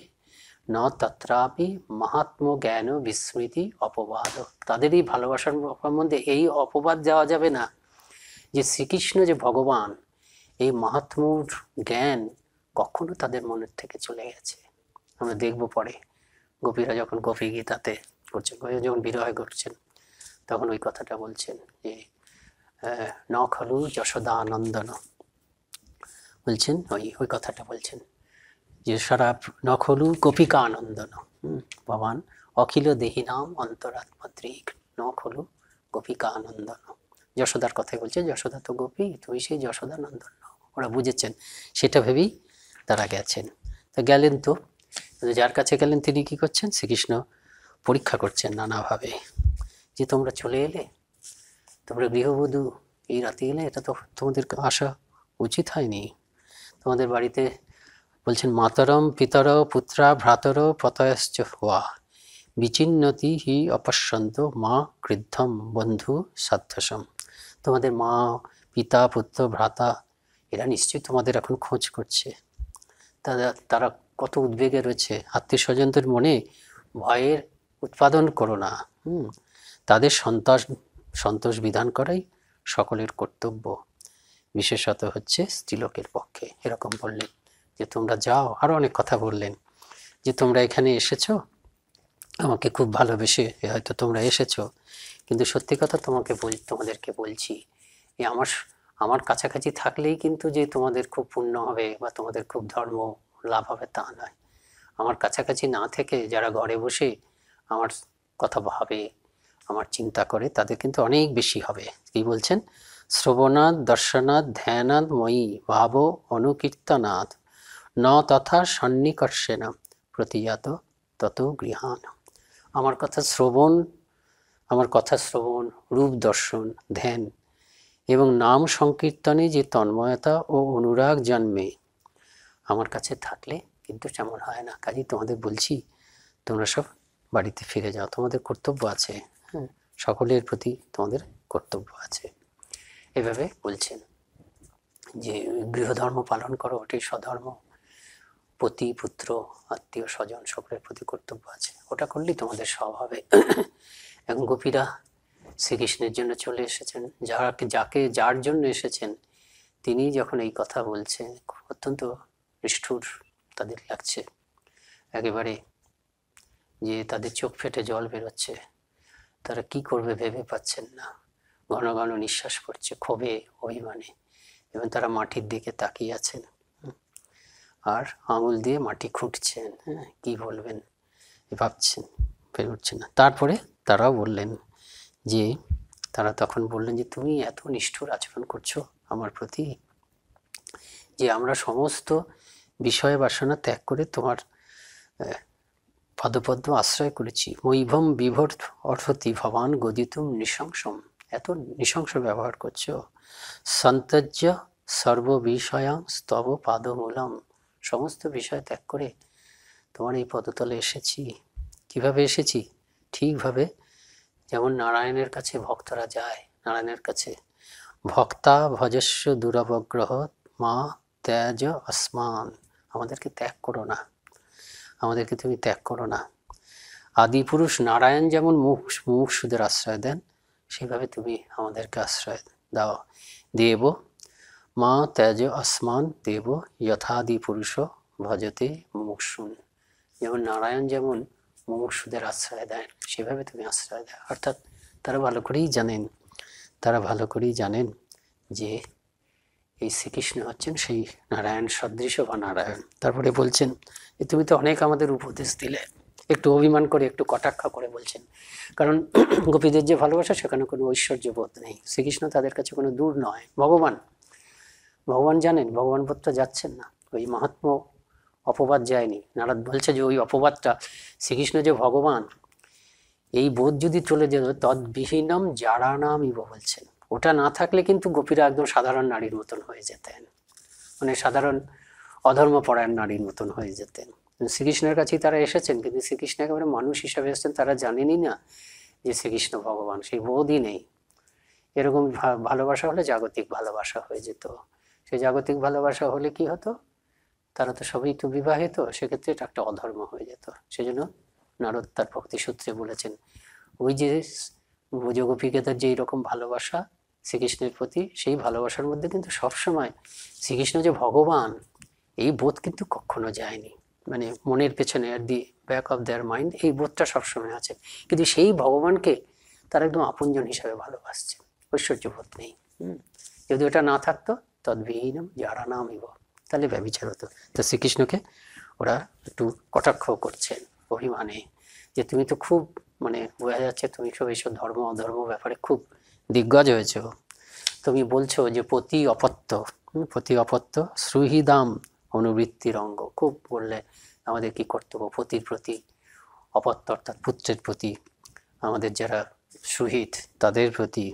ন তত্রাপি মাহাত্ম জ্ঞান বিস্মৃতি অপবাদ তাদেরই ভালোবাসার সম্বন্ধে এই অপবাদ যাওয়া যাবে না যে শ্রীকৃষ্ণ যে ভগবান এই মাহাত্মুর জ্ঞান কখনো তাদের মনের থেকে চলে গেছে আমরা দেখব পরে গোপীরা যখন গোপী গীতাতে করছেন যখন বিরহ করছেন তখন ওই কথাটা বলছেন যে ন খলু যশোদা আনন্দন বলছেন ওই ওই কথাটা বলছেন যে সারাপ নখলু গোপিকা আনন্দন ভগবান অখিল দেহী নাম অন্তরাত্মা ত্রিক নখলু গোপিকা আনন্দন যশোদার কথাই বলছে যশোদা তো গোপী তুমি সেই যশোদা নন্দন ওরা বুঝেছেন সেটা ভেবেই তারা গেছেন তো গেলেন তো যার কাছে গেলেন তিনি কি করছেন শ্রীকৃষ্ণ পরীক্ষা করছেন নানাভাবে যে তোমরা চলে এলে তোমরা গৃহবধূ এই রাতে এলে এটা তো তোমাদের আসা উচিত হয়নি তোমাদের বাড়িতে বলছেন মাতরম পিতর পুত্রা ভ্রাতর পতয়শ্চ হওয়া বিচিন্নতি হি অপশ্যন্ত মা কৃদ্ধম বন্ধু সাধ্যসম তোমাদের মা পিতা পুত্র ভ্রাতা এরা নিশ্চয়ই তোমাদের এখন খোঁজ করছে তারা তারা কত উদ্বেগে রয়েছে আত্মীয় স্বজনদের মনে ভয়ের উৎপাদন করো না হুম তাদের সন্তোষ সন্তোষ বিধান করাই সকলের কর্তব্য বিশেষত হচ্ছে স্ত্রীলোকের পক্ষে এরকম বললেন যে তোমরা যাও আরও অনেক কথা বললেন যে তোমরা এখানে এসেছো আমাকে খুব ভালোবেসে হয়তো তোমরা এসেছো কিন্তু সত্যি কথা তোমাকে বল তোমাদেরকে বলছি যে আমার আমার কাছাকাছি থাকলেই কিন্তু যে তোমাদের খুব পুণ্য হবে বা তোমাদের খুব ধর্ম লাভ হবে তা নয় আমার কাছাকাছি না থেকে যারা ঘরে বসে আমার কথা ভাবে আমার চিন্তা করে তাদের কিন্তু অনেক বেশি হবে কি বলছেন শ্রবণাথ দর্শনাথ ধ্যানাথ ময়ী ভাব অনুকীর্তনাথ ন তথা সন্নিকর্ষে না প্রতিজাত তত গৃহান আমার কথা শ্রবণ আমার কথা শ্রবণ রূপ দর্শন ধ্যান এবং নাম সংকীর্তনে যে তন্ময়তা ও অনুরাগ জন্মে আমার কাছে থাকলে কিন্তু তেমন হয় না কাজেই তোমাদের বলছি তোমরা সব বাড়িতে ফিরে যাও তোমাদের কর্তব্য আছে হ্যাঁ সকলের প্রতি তোমাদের কর্তব্য আছে এভাবে বলছেন যে গৃহধর্ম পালন করো ওটাই স্বধর্ম পতি পুত্র আত্মীয় স্বজন সকলের প্রতি কর্তব্য আছে ওটা করলেই তোমাদের স্বভাবে এখন গোপীরা শ্রীকৃষ্ণের জন্য চলে এসেছেন যারা যাকে যার জন্য এসেছেন তিনি যখন এই কথা বলছে অত্যন্ত নিষ্ঠুর তাদের লাগছে একেবারে যে তাদের চোখ ফেটে জল বেরোচ্ছে তারা কি করবে ভেবে পাচ্ছেন না ঘন ঘন নিঃশ্বাস করছে ক্ষোভে অভিমানে এবং তারা মাটির দিকে তাকিয়ে আছেন আর আঙুল দিয়ে মাটি খুঁটছেন হ্যাঁ কী বলবেন ভাবছেন ফের উঠছে না তারপরে তারা বললেন যে তারা তখন বললেন যে তুমি এত নিষ্ঠুর আচরণ করছো আমার প্রতি যে আমরা সমস্ত বিষয় বাসনা ত্যাগ করে তোমার পদপদ্ম আশ্রয় করেছি মৈভম বিভর অর্থতি ভবান গদিতুম নৃশংসম এত নৃশংস ব্যবহার করছো সন্তজ্য সর্ববিষয়াং স্তব পাদমূলম সমস্ত বিষয় ত্যাগ করে তোমার এই পদতলে এসেছি কিভাবে এসেছি ঠিকভাবে যেমন নারায়ণের কাছে ভক্তরা যায় নারায়ণের কাছে ভক্তা ভজস্ব দুরাবগ্রহ মা ত্যাজ আসমান আমাদেরকে ত্যাগ করো না আমাদেরকে তুমি ত্যাগ করো না আদিপুরুষ নারায়ণ যেমন মুখ মুখসুদের আশ্রয় দেন সেভাবে তুমি আমাদেরকে আশ্রয় দাও দেব মা ত্যাজ আসমান দেব যথাদি পুরুষ ভজতে মুখসুন যেমন নারায়ণ যেমন মুমুক্ষুদের আশ্রয় দেন সেভাবে তুমি আশ্রয় দেয় অর্থাৎ তারা ভালো করেই জানেন তারা ভালো করেই জানেন যে এই শ্রীকৃষ্ণ হচ্ছেন সেই নারায়ণ সদৃশ বা নারায়ণ তারপরে বলছেন যে তুমি তো অনেক আমাদের উপদেশ দিলে একটু অভিমান করে একটু কটাক্ষ করে বলছেন কারণ [CLEARS THROAT] গোপীদের যে ভালোবাসা সেখানে কোনো ঐশ্বর্যবোধ নেই শ্রীকৃষ্ণ তাদের কাছে কোনো দূর নয় ভগবান ভগবান জানেন ভগবান বোধটা যাচ্ছেন না ওই মহাত্ম অপবাদ যায়নি নারদ বলছে যে ওই অপবাদটা শ্রীকৃষ্ণ যে ভগবান এই বোধ যদি চলে যেত তদ্বিহীনম যারা নাম ইব বলছেন ওটা না থাকলে কিন্তু গোপীরা একদম সাধারণ নারীর মতন হয়ে যেতেন মানে সাধারণ অধর্মপরায়ণ নারীর মতন হয়ে যেতেন শ্রীকৃষ্ণের কাছেই তারা এসেছেন কিন্তু শ্রীকৃষ্ণ একেবারে মানুষ হিসাবে এসেছেন তারা জানেনই না যে শ্রীকৃষ্ণ ভগবান সেই বোধই নেই এরকম ভালোবাসা হলে জাগতিক ভালোবাসা হয়ে যেত সেই জাগতিক ভালোবাসা হলে কি হতো তারা তো সবাই তো বিবাহিত সেক্ষেত্রে এটা একটা অধর্ম হয়ে যেত সেজন্য নারদ তার ভক্তি সূত্রে বলেছেন ওই যে তার যেই রকম ভালোবাসা শ্রীকৃষ্ণের প্রতি সেই ভালোবাসার মধ্যে কিন্তু সবসময় শ্রীকৃষ্ণ যে ভগবান এই বোধ কিন্তু কখনো যায়নি মানে মনের পেছনে আর the back of their mind এই বোধটা সবসময় আছে কিন্তু সেই ভগবানকে তারা একদম আপনজন হিসাবে ভালোবাসছে ঐশ্বর্য বোধ নেই যদি ওটা না থাকতো তদ্বিহীনম যারা নাম ইব তাহলে ব্যবচার হতো তো শ্রীকৃষ্ণকে ওরা একটু কটাক্ষ করছেন অভিমানে যে তুমি তো খুব মানে বোঝা যাচ্ছে তুমি সব এইসব ধর্ম অধর্ম ব্যাপারে খুব দিগ্গজ হয়েছ তুমি বলছো যে প্রতি অপত্য প্রতি অপত্য শ্রুহিদাম অনুবৃত্তির অঙ্গ খুব বললে আমাদের কি কর্তব্য পতির প্রতি অপত্য অর্থাৎ পুত্রের প্রতি আমাদের যারা সুহিত তাদের প্রতি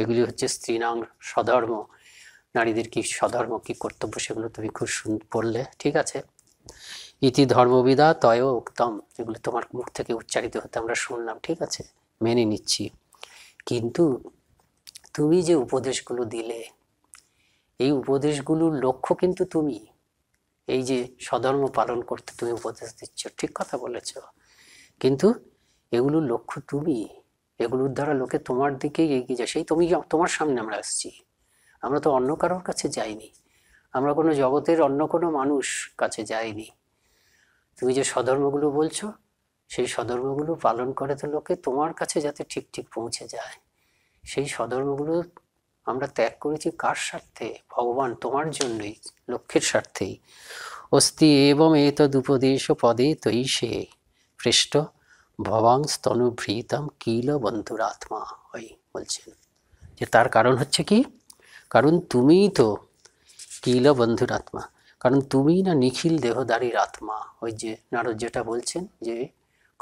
এগুলি হচ্ছে স্ত্রীনাঙ্গ সধর্ম নারীদের কি স্বধর্ম কি কর্তব্য সেগুলো তুমি খুব পড়লে ঠিক আছে ইতি ধর্মবিদা তয় উত্তম এগুলো তোমার মুখ থেকে উচ্চারিত হতে আমরা শুনলাম ঠিক আছে মেনে নিচ্ছি কিন্তু তুমি যে উপদেশগুলো দিলে এই উপদেশগুলোর লক্ষ্য কিন্তু তুমি এই যে স্বধর্ম পালন করতে তুমি উপদেশ দিচ্ছ ঠিক কথা বলেছ কিন্তু এগুলোর লক্ষ্য তুমি এগুলোর দ্বারা লোকে তোমার দিকেই এগিয়ে যায় সেই তুমি তোমার সামনে আমরা আসছি আমরা তো অন্য কারোর কাছে যাইনি আমরা কোনো জগতের অন্য কোনো মানুষ কাছে যাইনি তুমি যে সধর্মগুলো বলছো সেই সধর্মগুলো পালন করে তো লোকে তোমার কাছে যাতে ঠিক ঠিক পৌঁছে যায় সেই সধর্মগুলো আমরা ত্যাগ করেছি কার স্বার্থে ভগবান তোমার জন্যই লক্ষ্যের স্বার্থেই অস্তি এবং এ এতদুপদেশ পদে সে পৃষ্ঠ ভবাং স্তনুভৃতম কিল বন্ধুরাত্মা হই বলছেন যে তার কারণ হচ্ছে কি কারণ তুমিই তো কিল বন্ধুর আত্মা কারণ তুমিই না নিখিল দেহদারীর আত্মা ওই যে নারদ যেটা বলছেন যে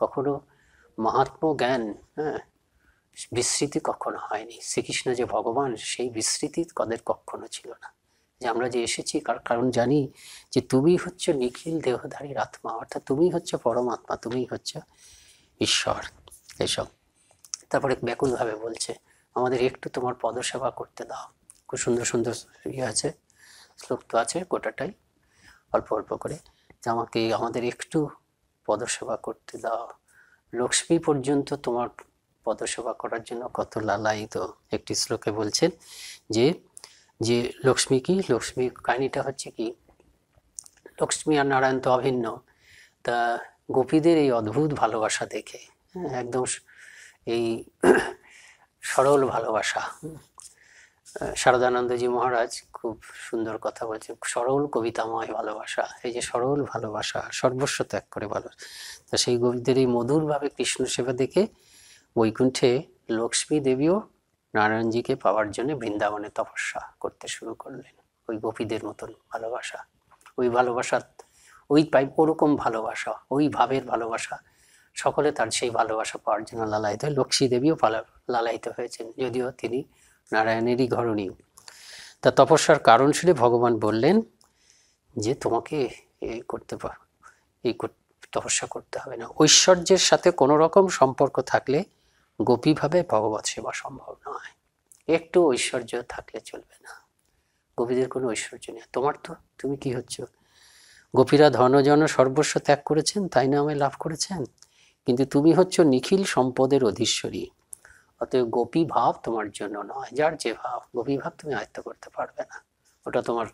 কখনো মহাত্ম জ্ঞান হ্যাঁ বিস্মৃতি কখনো হয়নি শ্রীকৃষ্ণ যে ভগবান সেই বিস্মৃতি কদের কখনো ছিল না যে আমরা যে এসেছি কারণ জানি যে তুমি হচ্ছে নিখিল দেহধারীর আত্মা অর্থাৎ তুমি হচ্ছে পরমাত্মা তুমি হচ্ছে ঈশ্বর এসব তারপরে ব্যাকুলভাবে বলছে আমাদের একটু তোমার পদসেবা করতে দাও খুব সুন্দর সুন্দর ইয়ে আছে শ্লোক তো আছে গোটাটাই অল্প অল্প করে যে আমাকে আমাদের একটু পদসেবা করতে দাও লক্ষ্মী পর্যন্ত তোমার পদসেবা করার জন্য কত লালায়িত একটি শ্লোকে বলছেন যে যে লক্ষ্মী কি লক্ষ্মী কাহিনীটা হচ্ছে কি লক্ষ্মী আর নারায়ণ তো অভিন্ন তা গোপীদের এই অদ্ভুত ভালোবাসা দেখে হ্যাঁ, একদম এই [CLEARS THROAT] সরল ভালোবাসা শারদানন্দজি মহারাজ খুব সুন্দর কথা বলছে সরল কবিতাময় ভালোবাসা এই যে সরল ভালোবাসা সর্বস্ব ত্যাগ করে ভালো তো সেই কবিদের এই মধুরভাবে কৃষ্ণ সেবা দেখে বৈকুণ্ঠে লক্ষ্মী দেবীও নারায়ণজিকে পাওয়ার জন্য বৃন্দাবনে তপস্যা করতে শুরু করলেন ওই গোপীদের মতন ভালোবাসা ওই ভালোবাসা ওই পাইপ ওরকম ভালোবাসা ওই ভাবের ভালোবাসা সকলে তার সেই ভালোবাসা পাওয়ার জন্য লালায়িত লক্ষ্মী দেবীও লালায়িত হয়েছেন যদিও তিনি নারায়ণেরই ঘরণীয় তা তপস্যার কারণ শুনে ভগবান বললেন যে তোমাকে এই করতে এই তপস্যা করতে হবে না ঐশ্বর্যের সাথে কোনো রকম সম্পর্ক থাকলে গোপীভাবে ভগবত সেবা সম্ভব নয় একটু ঐশ্বর্য থাকলে চলবে না গোপীদের কোনো ঐশ্বর্য নেই তোমার তো তুমি কি হচ্ছ গোপীরা ধনজন সর্বস্ব ত্যাগ করেছেন তাই নামে লাভ করেছেন কিন্তু তুমি হচ্ছ নিখিল সম্পদের অধীশ্বরী অতএব গোপী ভাব তোমার জন্য নয় যার যে ভাব গোপী ভাব তুমি আয়ত্ত করতে পারবে না ওটা তোমার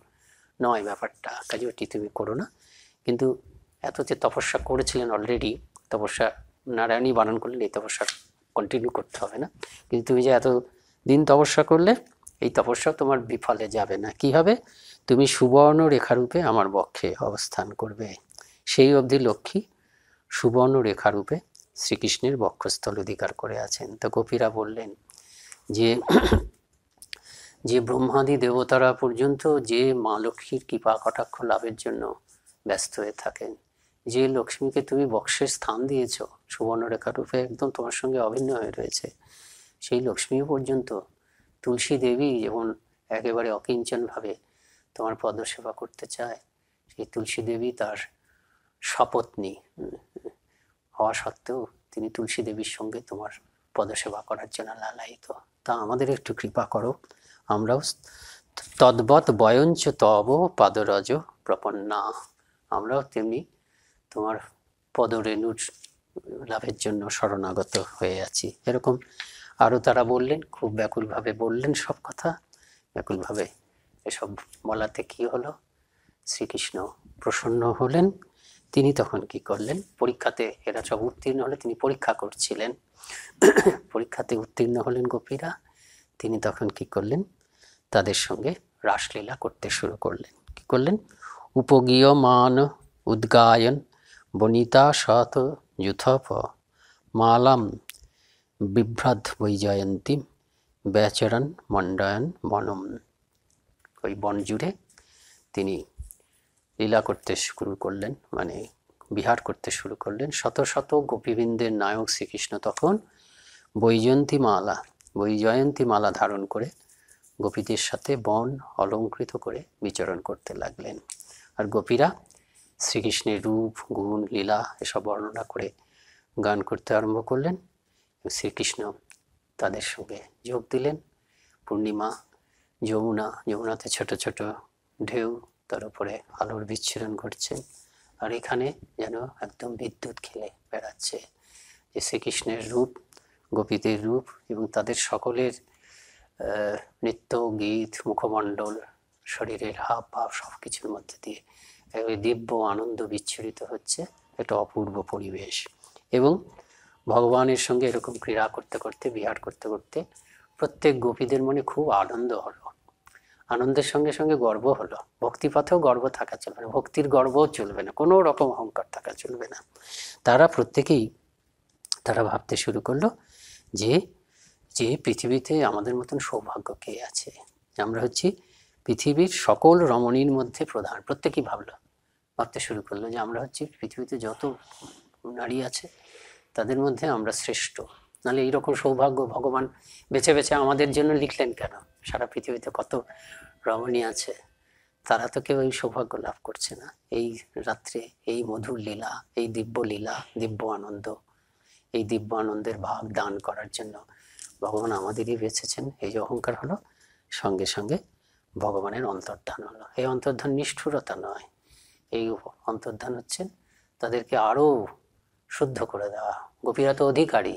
নয় ব্যাপারটা কাজে ওটি তুমি করো না কিন্তু এত যে তপস্যা করেছিলেন অলরেডি তপস্যা নারায়ণই বারণ করলেন এই তপস্যা কন্টিনিউ করতে হবে না কিন্তু তুমি যে এত দিন তপস্যা করলে এই তপস্যা তোমার বিফলে যাবে না কি হবে তুমি সুবর্ণ রেখারূপে আমার বক্ষে অবস্থান করবে সেই অবধি লক্ষ্মী সুবর্ণ রেখারূপে শ্রীকৃষ্ণের বক্ষস্থল অধিকার করে আছেন তো গোপীরা বললেন যে যে ব্রহ্মাদি দেবতারা পর্যন্ত যে মা লক্ষ্মীর কৃপা কটাক্ষ লাভের জন্য ব্যস্ত হয়ে থাকেন যে লক্ষ্মীকে তুমি বক্ষের স্থান দিয়েছ সুবর্ণরেখা রূপে একদম তোমার সঙ্গে অভিন্ন হয়ে রয়েছে সেই লক্ষ্মী পর্যন্ত তুলসী দেবী যেমন একেবারে অকিঞ্চনভাবে তোমার পদসেবা করতে চায় সেই তুলসী দেবী তার সপত্নী হওয়া সত্ত্বেও তিনি তুলসী দেবীর সঙ্গে তোমার পদসেবা করার জন্য লালায়িত তা আমাদের একটু কৃপা করো আমরাও তদ্বৎ বয়ঞ্চ তব পাদরজ প্রপন্না আমরাও তেমনি তোমার পদরেণুর লাভের জন্য শরণাগত হয়ে আছি এরকম আরও তারা বললেন খুব ব্যাকুলভাবে বললেন সব কথা ব্যাকুলভাবে এসব বলাতে কি হলো শ্রীকৃষ্ণ প্রসন্ন হলেন তিনি তখন কি করলেন পরীক্ষাতে এরা সব উত্তীর্ণ হলে তিনি পরীক্ষা করছিলেন পরীক্ষাতে উত্তীর্ণ হলেন গোপীরা তিনি তখন কি করলেন তাদের সঙ্গে রাসলীলা করতে শুরু করলেন কি করলেন উপগীয় মান উদ্গায়ন বনিতা সত যুথপ মালাম বিভ্রাত বৈজয়ন্তী ব্যাচরণ মণ্ডয়ন বনম ওই বন জুড়ে তিনি লীলা করতে শুরু করলেন মানে বিহার করতে শুরু করলেন শত শত গোপীবৃন্দের নায়ক শ্রীকৃষ্ণ তখন বৈজয়ন্তী মালা বৈজয়ন্তী মালা ধারণ করে গোপীদের সাথে বন অলঙ্কৃত করে বিচরণ করতে লাগলেন আর গোপীরা শ্রীকৃষ্ণের রূপ গুণ লীলা এসব বর্ণনা করে গান করতে আরম্ভ করলেন শ্রীকৃষ্ণ তাদের সঙ্গে যোগ দিলেন পূর্ণিমা যমুনা যমুনাতে ছোট ছোট ঢেউ তার উপরে আলোর বিচ্ছুরণ ঘটছে আর এখানে যেন একদম বিদ্যুৎ খেলে বেড়াচ্ছে যে শ্রীকৃষ্ণের রূপ গোপীদের রূপ এবং তাদের সকলের নৃত্য গীত মুখমণ্ডল শরীরের হাব ভাব সব কিছুর মধ্যে দিয়ে ওই দিব্য আনন্দ বিচ্ছুরিত হচ্ছে একটা অপূর্ব পরিবেশ এবং ভগবানের সঙ্গে এরকম ক্রীড়া করতে করতে বিহার করতে করতে প্রত্যেক গোপীদের মনে খুব আনন্দ হল আনন্দের সঙ্গে সঙ্গে গর্ব হলো ভক্তিপথেও গর্ব থাকা চলবে না ভক্তির গর্বও চলবে না কোনো রকম অহংকার থাকা চলবে না তারা প্রত্যেকেই তারা ভাবতে শুরু করলো যে যে পৃথিবীতে আমাদের মতন সৌভাগ্য কে আছে আমরা হচ্ছি পৃথিবীর সকল রমণীর মধ্যে প্রধান প্রত্যেকেই ভাবলো ভাবতে শুরু করলো যে আমরা হচ্ছি পৃথিবীতে যত নারী আছে তাদের মধ্যে আমরা শ্রেষ্ঠ নাহলে এইরকম সৌভাগ্য ভগবান বেছে বেছে আমাদের জন্য লিখলেন কেন সারা পৃথিবীতে কত রমণী আছে তারা তো কেউ এই সৌভাগ্য লাভ করছে না এই রাত্রে এই মধুর লীলা এই দিব্য লীলা দিব্য আনন্দ এই দিব্য আনন্দের ভাগ দান করার জন্য ভগবান আমাদেরই বেঁচেছেন এই যে অহংকার হলো সঙ্গে সঙ্গে ভগবানের অন্তর্ধান হলো এই অন্তর্ধান নিষ্ঠুরতা নয় এই অন্তর্ধান হচ্ছে তাদেরকে আরও শুদ্ধ করে দেওয়া গোপীরা তো অধিকারী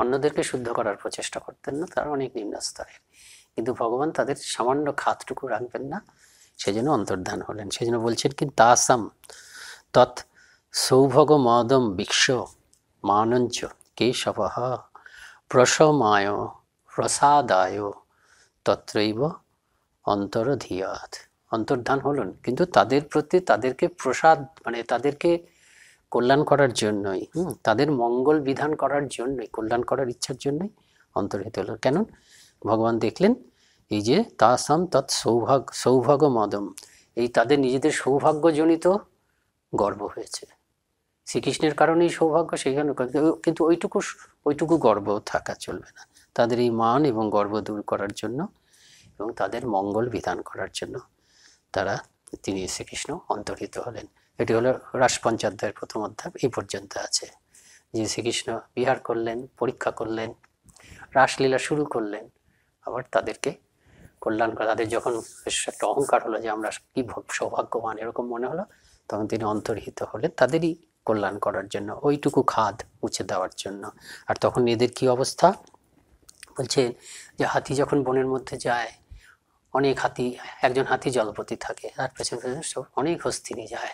অন্যদেরকে শুদ্ধ করার প্রচেষ্টা করতেন না তারা অনেক নিম্ন স্তরের কিন্তু ভগবান তাদের সামান্য খাতটুকু রাখবেন না সেজন্য অন্তর্ধান হলেন সেজন্য বলছেন কি তাসাম তৎ সৌভগ মদম বিক্ষ মানঞ্চ কেশব প্রশমায় প্রসাদায় তত্রৈব অন্তরধিয়াত অন্তর্ধান হলেন কিন্তু তাদের প্রতি তাদেরকে প্রসাদ মানে তাদেরকে কল্যাণ করার জন্যই তাদের মঙ্গল বিধান করার জন্যই কল্যাণ করার ইচ্ছার জন্যই অন্তর্হিত হলো কেন ভগবান দেখলেন এই যে তাসাম তৎ সৌভাগ সৌভাগ্য মদম এই তাদের নিজেদের সৌভাগ্যজনিত গর্ব হয়েছে শ্রীকৃষ্ণের কারণেই সৌভাগ্য সেই কিন্তু ওইটুকু ওইটুকু গর্ব থাকা চলবে না তাদের এই মান এবং গর্ব দূর করার জন্য এবং তাদের মঙ্গল বিধান করার জন্য তারা তিনি শ্রীকৃষ্ণ অন্তর্হিত হলেন এটি হলো রাস পঞ্চাধ্যায়ের প্রথম অধ্যায় এই পর্যন্ত আছে যে শ্রীকৃষ্ণ বিহার করলেন পরীক্ষা করলেন রাসলীলা শুরু করলেন আবার তাদেরকে কল্যাণ করা তাদের যখন বেশ একটা অহংকার হলো যে আমরা কি সৌভাগ্যবান এরকম মনে হলো তখন তিনি অন্তর্হিত হলেন তাদেরই কল্যাণ করার জন্য ওইটুকু খাদ মুছে দেওয়ার জন্য আর তখন এদের কি অবস্থা বলছেন যে হাতি যখন বনের মধ্যে যায় অনেক হাতি একজন হাতি জলপতি থাকে আর পেছন পেছনে সব অনেক হস্তিনী যায়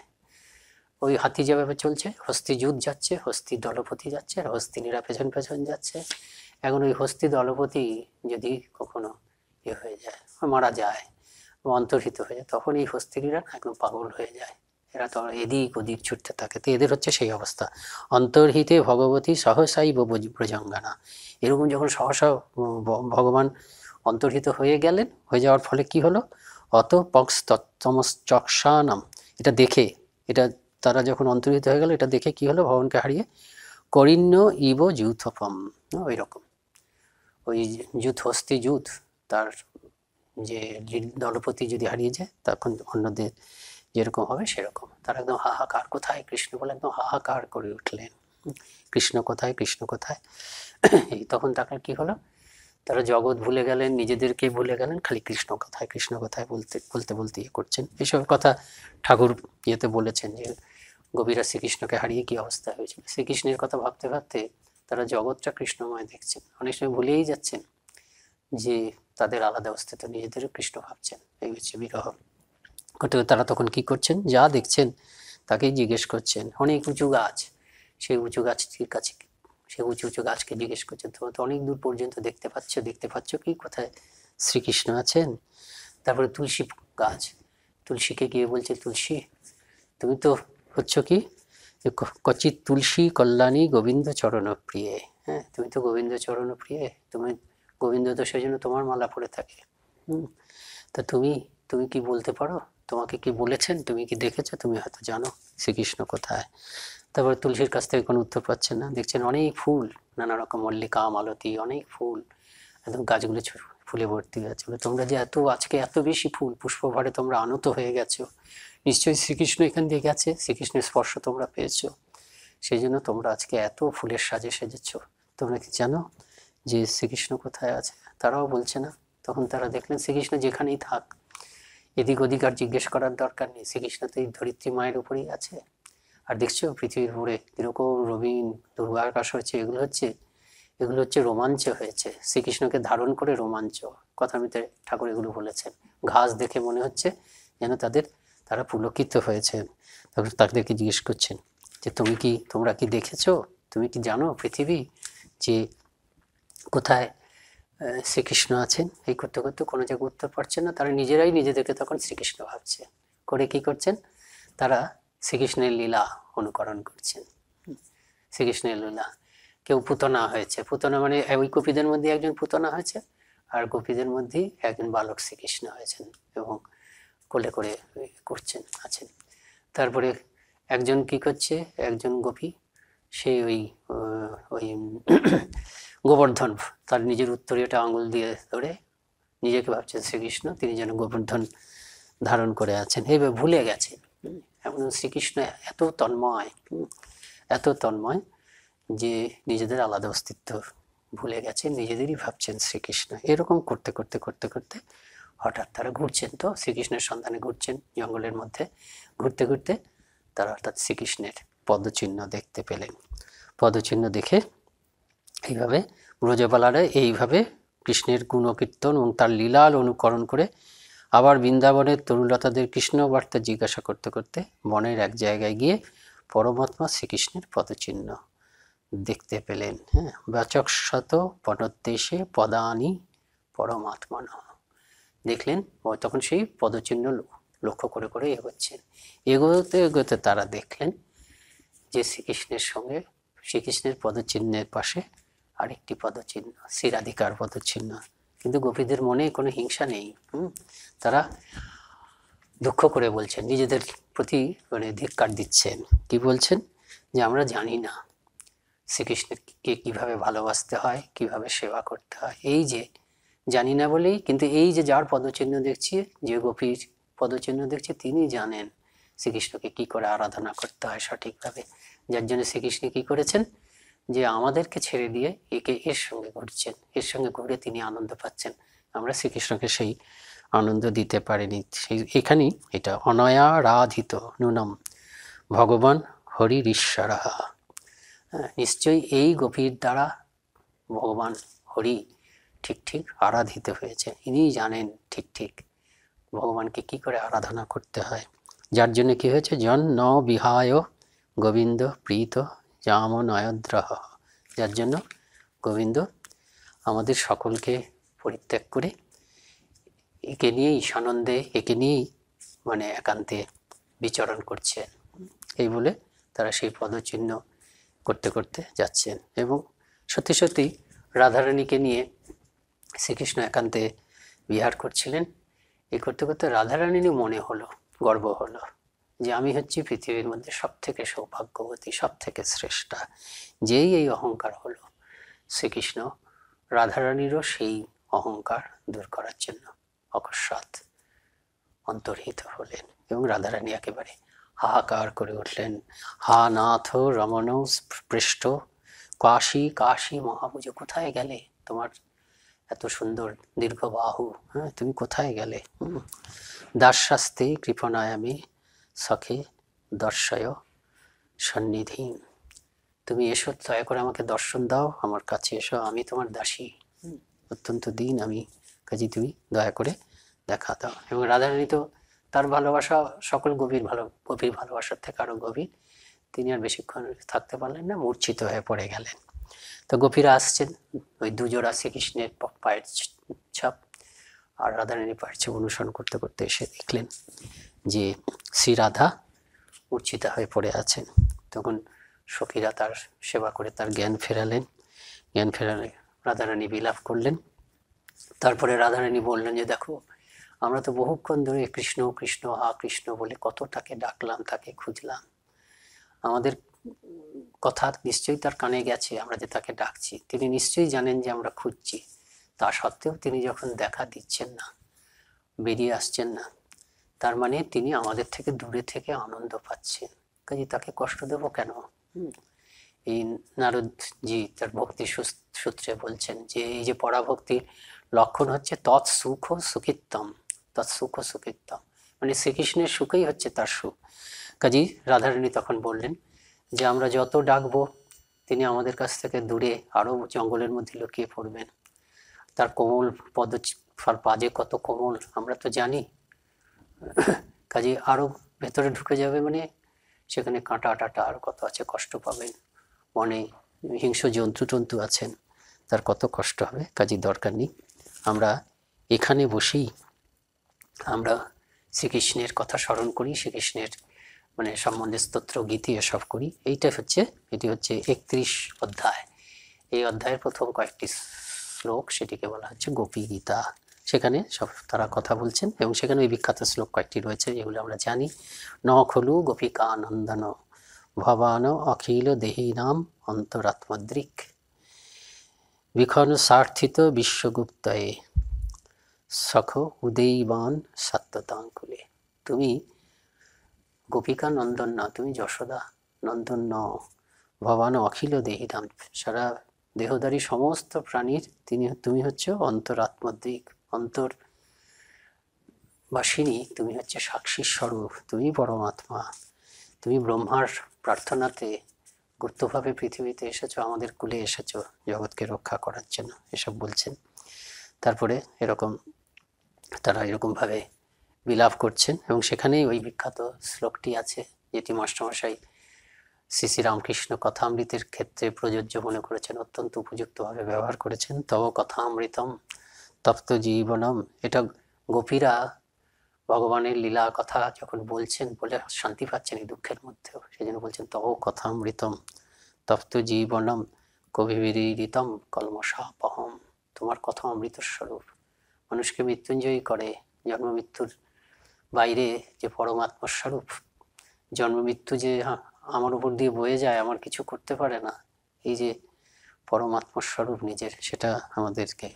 ওই হাতি যেভাবে চলছে হস্তি যুদ্ধ যাচ্ছে হস্তি দলপতি যাচ্ছে আর হস্তিনীরা পেছন পেছন যাচ্ছে এখন ওই হস্তি দলপতি যদি কখনো ইয়ে হয়ে যায় মারা যায় বা অন্তর্হিত হয়ে যায় তখন এই হস্তিরা একদম পাগল হয়ে যায় এরা তো এদিক ওদিক ছুটতে থাকে তো এদের হচ্ছে সেই অবস্থা অন্তর্হিতে ভগবতী সহসাই ব্রজঙ্গানা এরকম যখন সহসা ভগবান অন্তর্হিত হয়ে গেলেন হয়ে যাওয়ার ফলে কি হলো অত পক্স তত্তমস চকসানাম এটা দেখে এটা তারা যখন অন্তর্হিত হয়ে গেল এটা দেখে কি হলো ভগবানকে হারিয়ে করিণ্য ইব যৌথপম ওই রকম ওই যুথ হস্তি যুথ তার যে দলপতি যদি হারিয়ে যায় তখন অন্যদের যেরকম হবে সেরকম তারা একদম হাহাকার কোথায় কৃষ্ণ বলে একদম হাহাকার করে উঠলেন কৃষ্ণ কোথায় কৃষ্ণ কোথায় এই তখন তাকে কি হলো তারা জগৎ ভুলে গেলেন নিজেদেরকে ভুলে গেলেন খালি কৃষ্ণ কথায় কৃষ্ণ কথায় বলতে বলতে বলতে ইয়ে করছেন এইসব কথা ঠাকুর ইয়েতে বলেছেন যে গভীরা শ্রীকৃষ্ণকে হারিয়ে কি অবস্থা হয়েছিল শ্রীকৃষ্ণের কথা ভাবতে ভাবতে তারা জগৎটা কৃষ্ণময় দেখছেন অনেক সময় ভুলেই যাচ্ছেন যে তাদের আলাদা অস্তিত্ব নিজেদেরও কৃষ্ণ ভাবছেন এই হচ্ছে বিরহ কিন্তু তারা তখন কি করছেন যা দেখছেন তাকেই জিজ্ঞেস করছেন অনেক উঁচু গাছ সেই উঁচু গাছটির কাছে সেই উঁচু উঁচু গাছকে জিজ্ঞেস করছেন তোমার তো অনেক দূর পর্যন্ত দেখতে পাচ্ছ দেখতে পাচ্ছ কি কোথায় শ্রীকৃষ্ণ আছেন তারপরে তুলসী গাছ তুলসীকে গিয়ে বলছে তুলসী তুমি তো হচ্ছ কি যে কচিত তুলসী কল্যাণী গোবিন্দ চরণপ্রিয়ে হ্যাঁ তুমি তো গোবিন্দ চরণপ্রিয়ে তুমি গোবিন্দ তো সেই জন্য তোমার মালা পড়ে থাকে হুম তা তুমি তুমি কি বলতে পারো তোমাকে কি বলেছেন তুমি কি দেখেছো তুমি হয়তো জানো শ্রীকৃষ্ণ কোথায় তারপর তুলসীর কাছ থেকে কোনো উত্তর পাচ্ছেন না দেখছেন অনেক ফুল নানা রকম মল্লিকা মালতী অনেক ফুল একদম গাছগুলো ফুলে ভর্তি হয়ে তোমরা যে এত আজকে এত বেশি ফুল পুষ্প ভরে তোমরা আনত হয়ে গেছো নিশ্চয়ই শ্রীকৃষ্ণ এখান দিয়ে গেছে শ্রীকৃষ্ণের স্পর্শ তোমরা পেয়েছ সেই জন্য তোমরা আজকে এত ফুলের সাজে সেজেছ তোমরা কি জানো যে শ্রীকৃষ্ণ কোথায় আছে তারাও বলছে না তখন তারা দেখলেন শ্রীকৃষ্ণ যেখানেই থাক এদিক ওদিক আর জিজ্ঞেস করার দরকার নেই শ্রীকৃষ্ণ তো এই ধরিত্রী মায়ের উপরেই আছে আর দেখছো পৃথিবীর উপরে কীরকম রবীন আকাশ হয়েছে এগুলো হচ্ছে এগুলো হচ্ছে রোমাঞ্চ হয়েছে শ্রীকৃষ্ণকে ধারণ করে রোমাঞ্চ কথার ভিতরে ঠাকুর এগুলো বলেছেন ঘাস দেখে মনে হচ্ছে যেন তাদের তারা পুলকিত হয়েছেন তখন তাদেরকে জিজ্ঞেস করছেন যে তুমি কি তোমরা কি দেখেছো তুমি কি জানো পৃথিবী যে কোথায় শ্রীকৃষ্ণ আছেন এই করতে করতে কোনো জায়গায় উত্তর পারছেন না তারা নিজেরাই নিজেদেরকে তখন শ্রীকৃষ্ণ ভাবছে করে কি করছেন তারা শ্রীকৃষ্ণের লীলা অনুকরণ করছেন শ্রীকৃষ্ণের লীলা কেউ পুতনা হয়েছে পুতনা মানে ওই কপিদের মধ্যে একজন পুতনা হয়েছে আর গোপীদের মধ্যেই একজন বালক শ্রীকৃষ্ণ হয়েছেন এবং কোলে করে করছেন আছেন তারপরে একজন কি করছে একজন গোপী সে ওই ওই [CLEARS THROAT] গোবর্ধন তার নিজের উত্তরীয়টা আঙুল দিয়ে ধরে নিজেকে ভাবছেন শ্রীকৃষ্ণ তিনি যেন গোবর্ধন ধারণ করে আছেন এইভাবে ভুলে গেছেন এমন শ্রীকৃষ্ণ এত তন্ময় এত তন্ময় যে নিজেদের আলাদা অস্তিত্ব ভুলে গেছেন নিজেদেরই ভাবছেন শ্রীকৃষ্ণ এরকম করতে করতে করতে করতে হঠাৎ তারা ঘুরছেন তো শ্রীকৃষ্ণের সন্ধানে ঘুরছেন জঙ্গলের মধ্যে ঘুরতে ঘুরতে তারা অর্থাৎ শ্রীকৃষ্ণের পদচিহ্ন দেখতে পেলেন পদচিহ্ন দেখে এইভাবে ব্রজবালারা এইভাবে কৃষ্ণের গুণকীর্তন এবং তার লীলাল অনুকরণ করে আবার বৃন্দাবনের তরুলতাদের কৃষ্ণ বার্তা জিজ্ঞাসা করতে করতে মনের এক জায়গায় গিয়ে পরমাত্মা শ্রীকৃষ্ণের পদচিহ্ন দেখতে পেলেন হ্যাঁ বাচক শত পদদ্দেশে পদানি পরমাত্মন দেখলেন তখন সেই পদচিহ্ন লক্ষ্য করে করে এগোচ্ছেন এগোতে এগোতে তারা দেখলেন যে শ্রীকৃষ্ণের সঙ্গে শ্রীকৃষ্ণের পদচিহ্নের পাশে আরেকটি পদচিহ্ন শ্রীরাধিকার পদচিহ্ন কিন্তু গোপীদের মনে কোনো হিংসা নেই তারা দুঃখ করে বলছেন নিজেদের প্রতি মানে ধিক্কার দিচ্ছেন কি বলছেন যে আমরা জানি না শ্রীকৃষ্ণকে কীভাবে ভালোবাসতে হয় কিভাবে সেবা করতে হয় এই যে জানি না বলেই কিন্তু এই যে যার পদচিহ্ন দেখছি যে গোপীর পদচিহ্ন দেখছি তিনি জানেন শ্রীকৃষ্ণকে কি করে আরাধনা করতে হয় সঠিকভাবে যার জন্য শ্রীকৃষ্ণ কি করেছেন যে আমাদেরকে ছেড়ে দিয়ে একে এর সঙ্গে ঘুরছেন এর সঙ্গে ঘুরে তিনি আনন্দ পাচ্ছেন আমরা শ্রীকৃষ্ণকে সেই আনন্দ দিতে পারিনি সেই এখানেই এটা অনয়া রাধিত নুনম ভগবান হরির ঈশ্বরাহা হ্যাঁ, নিশ্চয়ই এই গভীর দ্বারা ভগবান হরি ঠিক ঠিক আরাধিত হয়েছেন ইনি জানেন ঠিক ঠিক ভগবানকে কি করে আরাধনা করতে হয় যার জন্য কি হয়েছে জন ন বিহায় গোবিন্দ প্রীত জাম নয়দ্রহ যার জন্য গোবিন্দ আমাদের সকলকে পরিত্যাগ করে একে নিয়েই সানন্দে একে নিয়েই মানে একান্তে বিচরণ করছেন এই বলে তারা সেই পদচিহ্ন করতে করতে যাচ্ছেন এবং সত্যি সত্যি রাধারানীকে নিয়ে শ্রীকৃষ্ণ একান্তে বিহার করছিলেন এই করতে করতে রাধারানীরই মনে হলো গর্ব হলো যে আমি হচ্ছি পৃথিবীর মধ্যে সব থেকে সৌভাগ্যবতী সব থেকে শ্রেষ্ঠা যেই এই অহংকার হলো শ্রীকৃষ্ণ রাধারানীরও সেই অহংকার দূর করার জন্য অকস্মাৎ অন্তর্হিত হলেন এবং রাধারানী একেবারে হাহাকার করে উঠলেন হা নাথ রমণ পৃষ্ঠ কাশী কাশী মহাপুজো কোথায় গেলে তোমার এত সুন্দর দীর্ঘ বাহু হ্যাঁ তুমি কোথায় গেলে দাস শাস্তি কৃপণায় আমি সখে দর্শয় সন্নিধি তুমি এসো দয়া করে আমাকে দর্শন দাও আমার কাছে এসো আমি তোমার দাসী অত্যন্ত দিন আমি কাজে তুমি দয়া করে দেখা দাও এবং রাধারানী তো তার ভালোবাসা সকল গভীর ভালো গভীর ভালোবাসার থেকে আরও গভীর তিনি আর বেশিক্ষণ থাকতে পারলেন না মূর্ছিত হয়ে পড়ে গেলেন তো গোপীরা আসছেন ওই দুজোড়া শ্রীকৃষ্ণের পায়ের ছাপ আর রাধারানী পায়ের ছাপ অনুসরণ করতে করতে এসে দেখলেন যে শ্রী রাধা হয়ে পড়ে আছেন তখন সখীরা তার সেবা করে তার জ্ঞান ফেরালেন জ্ঞান ফেরালে রাধারানী বিলাপ করলেন তারপরে রাধারানী বললেন যে দেখো আমরা তো বহুক্ষণ ধরে কৃষ্ণ কৃষ্ণ হা কৃষ্ণ বলে কত তাকে ডাকলাম তাকে খুঁজলাম আমাদের কথা নিশ্চয়ই তার কানে গেছে আমরা যে তাকে ডাকছি তিনি নিশ্চয়ই জানেন যে আমরা খুঁজছি তা সত্ত্বেও তিনি যখন দেখা দিচ্ছেন না বেরিয়ে আসছেন না তার মানে তিনি আমাদের থেকে দূরে থেকে আনন্দ পাচ্ছেন কাজে তাকে কষ্ট দেব কেন এই নারদজি তার ভক্তি সূত্রে বলছেন যে এই যে পরাভক্তির লক্ষণ হচ্ছে তৎ সুখ সুখিত্তম তৎ সুখ সুখিত্তম মানে শ্রীকৃষ্ণের সুখেই হচ্ছে তার সুখ কাজী রাধারণী তখন বললেন যে আমরা যত ডাকব তিনি আমাদের কাছ থেকে দূরে আরও জঙ্গলের মধ্যে লুকিয়ে পড়বেন তার কোমল পদ পাজে কত কোমল আমরা তো জানি কাজে আরও ভেতরে ঢুকে যাবে মানে সেখানে কাঁটা টাটা আর কত আছে কষ্ট পাবেন মনে হিংস্র জন্তু টন্তু আছেন তার কত কষ্ট হবে কাজে দরকার নেই আমরা এখানে বসেই আমরা শ্রীকৃষ্ণের কথা স্মরণ করি শ্রীকৃষ্ণের মানে সম্বন্ধে স্তোত্র গীতি এসব করি এইটা হচ্ছে এটি হচ্ছে একত্রিশ অধ্যায় এই অধ্যায়ের প্রথম কয়েকটি শ্লোক সেটিকে বলা হচ্ছে গোপী গীতা সেখানে সব তারা কথা বলছেন এবং সেখানে ওই বিখ্যাত শ্লোক কয়েকটি রয়েছে যেগুলো আমরা জানি ন খলু গোপিকা নন্দন ভবান অখিল দেহিনাম নাম অন্তরাত্মদ্রিক বিখন সার্থিত বিশ্বগুপ্তয়ে সখ উদয়বান সত্যতাঙ্কুলে তুমি গোপিকা নন্দন ন তুমি যশোদা নন্দন ন ভবান অখিল দেহিদাম সারা দেহদারী সমস্ত প্রাণীর তিনি তুমি হচ্ছে অন্তরাত্মদ্রিক অন্তর বাসিনী তুমি হচ্ছে সাক্ষীর স্বরূপ তুমি পরমাত্মা তুমি ব্রহ্মার প্রার্থনাতে গুপ্তভাবে পৃথিবীতে এসেছো আমাদের কুলে এসেছো জগৎকে রক্ষা করার জন্য এসব বলছেন তারপরে এরকম তারা এরকমভাবে বিলাপ করছেন এবং সেখানেই ওই বিখ্যাত শ্লোকটি আছে যেটি মাস্টারমশাই শ্রী শ্রী রামকৃষ্ণ কথামৃতের ক্ষেত্রে প্রযোজ্য মনে করেছেন অত্যন্ত উপযুক্তভাবে ব্যবহার করেছেন তব কথামৃতম তপ্ত জীবনম এটা গোপীরা ভগবানের লীলা কথা যখন বলছেন বলে শান্তি পাচ্ছেন এই দুঃখের মধ্যেও সেই জন্য বলছেন তব কথামৃতম তপ্ত জীবনম কবিবিরিতম কলমশাপহম তোমার কথা অমৃতস্বরূপ মানুষকে মৃত্যুঞ্জয়ী করে জন্ম মৃত্যুর বাইরে যে পরম আত্মস্বরূপ জন্মমৃত্যু যে আমার উপর দিয়ে বয়ে যায় আমার কিছু করতে পারে না এই যে পরম আত্মস্বরূপ নিজের সেটা আমাদেরকে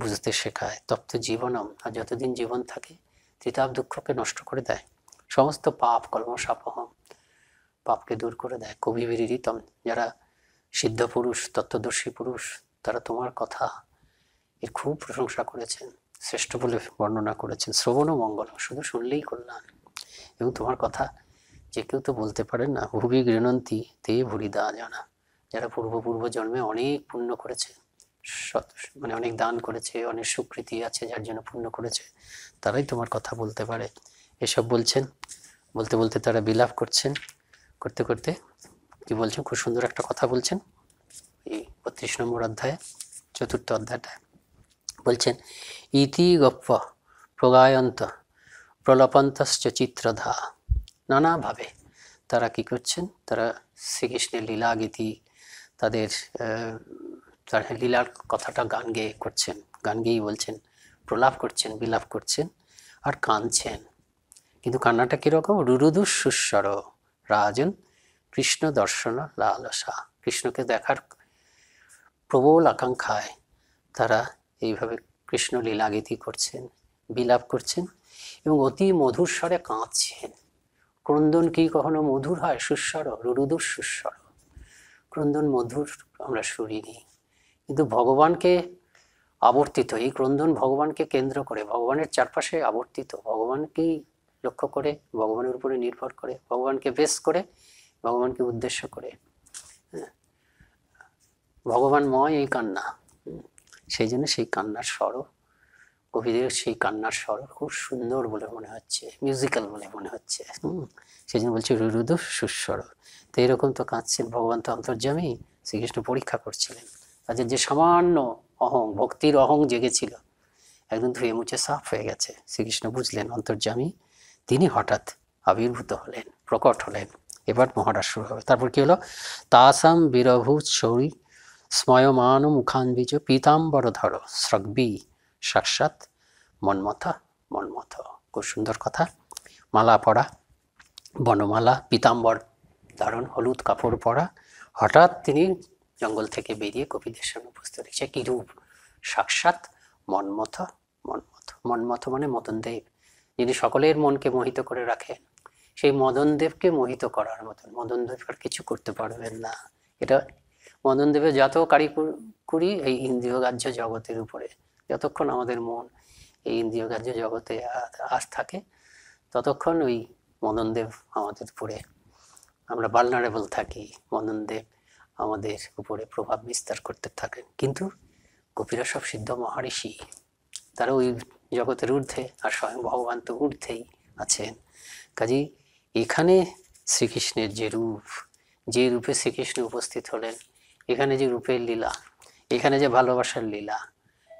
বুঝতে শেখায় তপ্ত জীবনম আর যতদিন জীবন থাকে তৃতাপ দুঃখকে নষ্ট করে দেয় সমস্ত পাপ কর্ম সাপহম পাপকে দূর করে দেয় কবি বিরিতম যারা সিদ্ধ পুরুষ তত্ত্বদর্শী পুরুষ তারা তোমার কথা এর খুব প্রশংসা করেছেন শ্রেষ্ঠ বলে বর্ণনা করেছেন শ্রবণ মঙ্গল শুধু শুনলেই কল্যাণ এবং তোমার কথা যে কেউ তো বলতে পারেন না ভুবি গৃণন্তী তে ভুরি দা জানা যারা পূর্ব পূর্ব জন্মে অনেক পুণ্য করেছে মানে অনেক দান করেছে অনেক স্বীকৃতি আছে যার জন্য পুণ্য করেছে তারাই তোমার কথা বলতে পারে এসব বলছেন বলতে বলতে তারা বিলাপ করছেন করতে করতে কি বলছেন খুব সুন্দর একটা কথা বলছেন এই বত্রিশ নম্বর অধ্যায় চতুর্থ অধ্যায়টায় বলছেন ইতি গপ্প প্রগায়ন্ত প্রলপন্তশ্চ চিত্রধা নানাভাবে তারা কি করছেন তারা শ্রীকৃষ্ণের লীলা গীতি তাদের তারা লীলার কথাটা গান গেয়ে করছেন গান গেয়েই বলছেন প্রলাপ করছেন বিলাপ করছেন আর কাঁদছেন কিন্তু কান্নাটা কীরকম রুরুদু সুস্বর রাজন কৃষ্ণ দর্শন লালসা কৃষ্ণকে দেখার প্রবল আকাঙ্ক্ষায় তারা এইভাবে কৃষ্ণলীলা গীতি করছেন বিলাপ করছেন এবং অতি মধুর স্বরে কাঁদছেন ক্রন্দন কি কখনো মধুর হয় সুস্বর রুরুদুর সুস্বর ক্রন্দন মধুর আমরা শুনিনি কিন্তু ভগবানকে আবর্তিত এই ক্রন্দন ভগবানকে কেন্দ্র করে ভগবানের চারপাশে আবর্তিত ভগবানকেই লক্ষ্য করে ভগবানের উপরে নির্ভর করে ভগবানকে বেস করে ভগবানকে উদ্দেশ্য করে হ্যাঁ। ভগবান ময় এই কান্না সেই জন্য সেই কান্নার স্বরও কবিদের সেই কান্নার স্বর খুব সুন্দর বলে মনে হচ্ছে মিউজিক্যাল বলে মনে হচ্ছে সেই জন্য বলছে রুরুদু সুস্বর তো এরকম তো কাঁদছেন ভগবান তো অন্তর্যামী শ্রীকৃষ্ণ পরীক্ষা করছিলেন তাদের যে সামান্য অহং ভক্তির অহং জেগেছিল একদম ধুয়ে মুছে সাফ হয়ে গেছে শ্রীকৃষ্ণ বুঝলেন অন্তর্যামী তিনি হঠাৎ আবির্ভূত হলেন প্রকট হলেন এবার মহারাজ শুরু হবে তারপর কি হলো তাসাম বীরভূত শৌরী স্ময়মান মুখান্বিজ পীতাম্বর ধর স্রগ্বি সাক্ষাৎ মন্মথা মন্মথ খুব সুন্দর কথা মালা পরা বনমালা পীতাম্বর ধারণ হলুদ কাপড় পরা হঠাৎ তিনি জঙ্গল থেকে বেরিয়ে কবিদের সামনে উপস্থিত হয়েছে কিরূপ সাক্ষাৎ মন্মথ মন্মথ মন্মথ মানে মদনদেব যিনি সকলের মনকে মোহিত করে রাখেন সেই মদনদেবকে মোহিত করার মতন মদনদেব আর কিছু করতে পারবেন না এটা মদনদেবের যত করি এই ইন্দ্রিয়গ্রাহ্য জগতের উপরে যতক্ষণ আমাদের মন এই ইন্দ্রিয়গ্রাহ্য জগতে আস থাকে ততক্ষণ ওই মদনদেব আমাদের উপরে আমরা বালনারেবল থাকি দেব আমাদের উপরে প্রভাব বিস্তার করতে থাকেন কিন্তু গোপীরা সব সিদ্ধ মহারিষি তারা ওই জগতের ঊর্ধ্বে আর স্বয়ং ভগবান তো ঊর্ধ্বেই আছেন কাজী এখানে শ্রীকৃষ্ণের যে রূপ যে রূপে শ্রীকৃষ্ণ উপস্থিত হলেন এখানে যে রূপের লীলা এখানে যে ভালোবাসার লীলা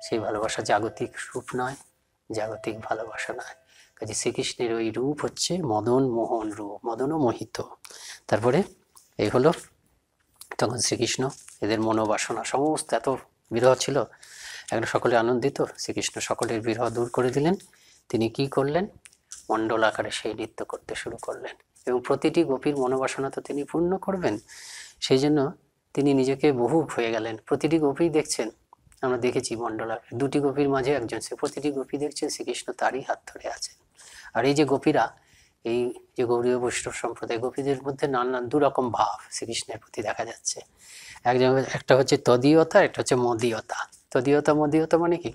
সেই ভালোবাসা জাগতিক রূপ নয় জাগতিক ভালোবাসা নয় কাজে শ্রীকৃষ্ণের ওই রূপ হচ্ছে মদন মোহন রূপ মদন ও মোহিত তারপরে এই হলো তখন শ্রীকৃষ্ণ এদের মনোবাসনা সমস্ত এত বিরহ ছিল এখন সকলে আনন্দিত শ্রীকৃষ্ণ সকলের বিরহ দূর করে দিলেন তিনি কি করলেন মণ্ডল আকারে সেই নৃত্য করতে শুরু করলেন এবং প্রতিটি গোপীর মনোবাসনা তো তিনি পূর্ণ করবেন সেই জন্য তিনি নিজেকে বহু হয়ে গেলেন প্রতিটি গোপী দেখছেন আমরা দেখেছি মণ্ডলার দুটি গোপীর মাঝে একজন সে প্রতিটি গোপী দেখছেন শ্রীকৃষ্ণ তারই হাত ধরে আছেন আর এই যে গোপীরা এই যে গৌরীয় বৈষ্ণব সম্প্রদায় গোপীদের মধ্যে নানান দুরকম ভাব শ্রীকৃষ্ণের প্রতি দেখা যাচ্ছে একজন একটা হচ্ছে তদীয়তা একটা হচ্ছে মদীয়তা তদীয়তা মদীয়তা মানে কি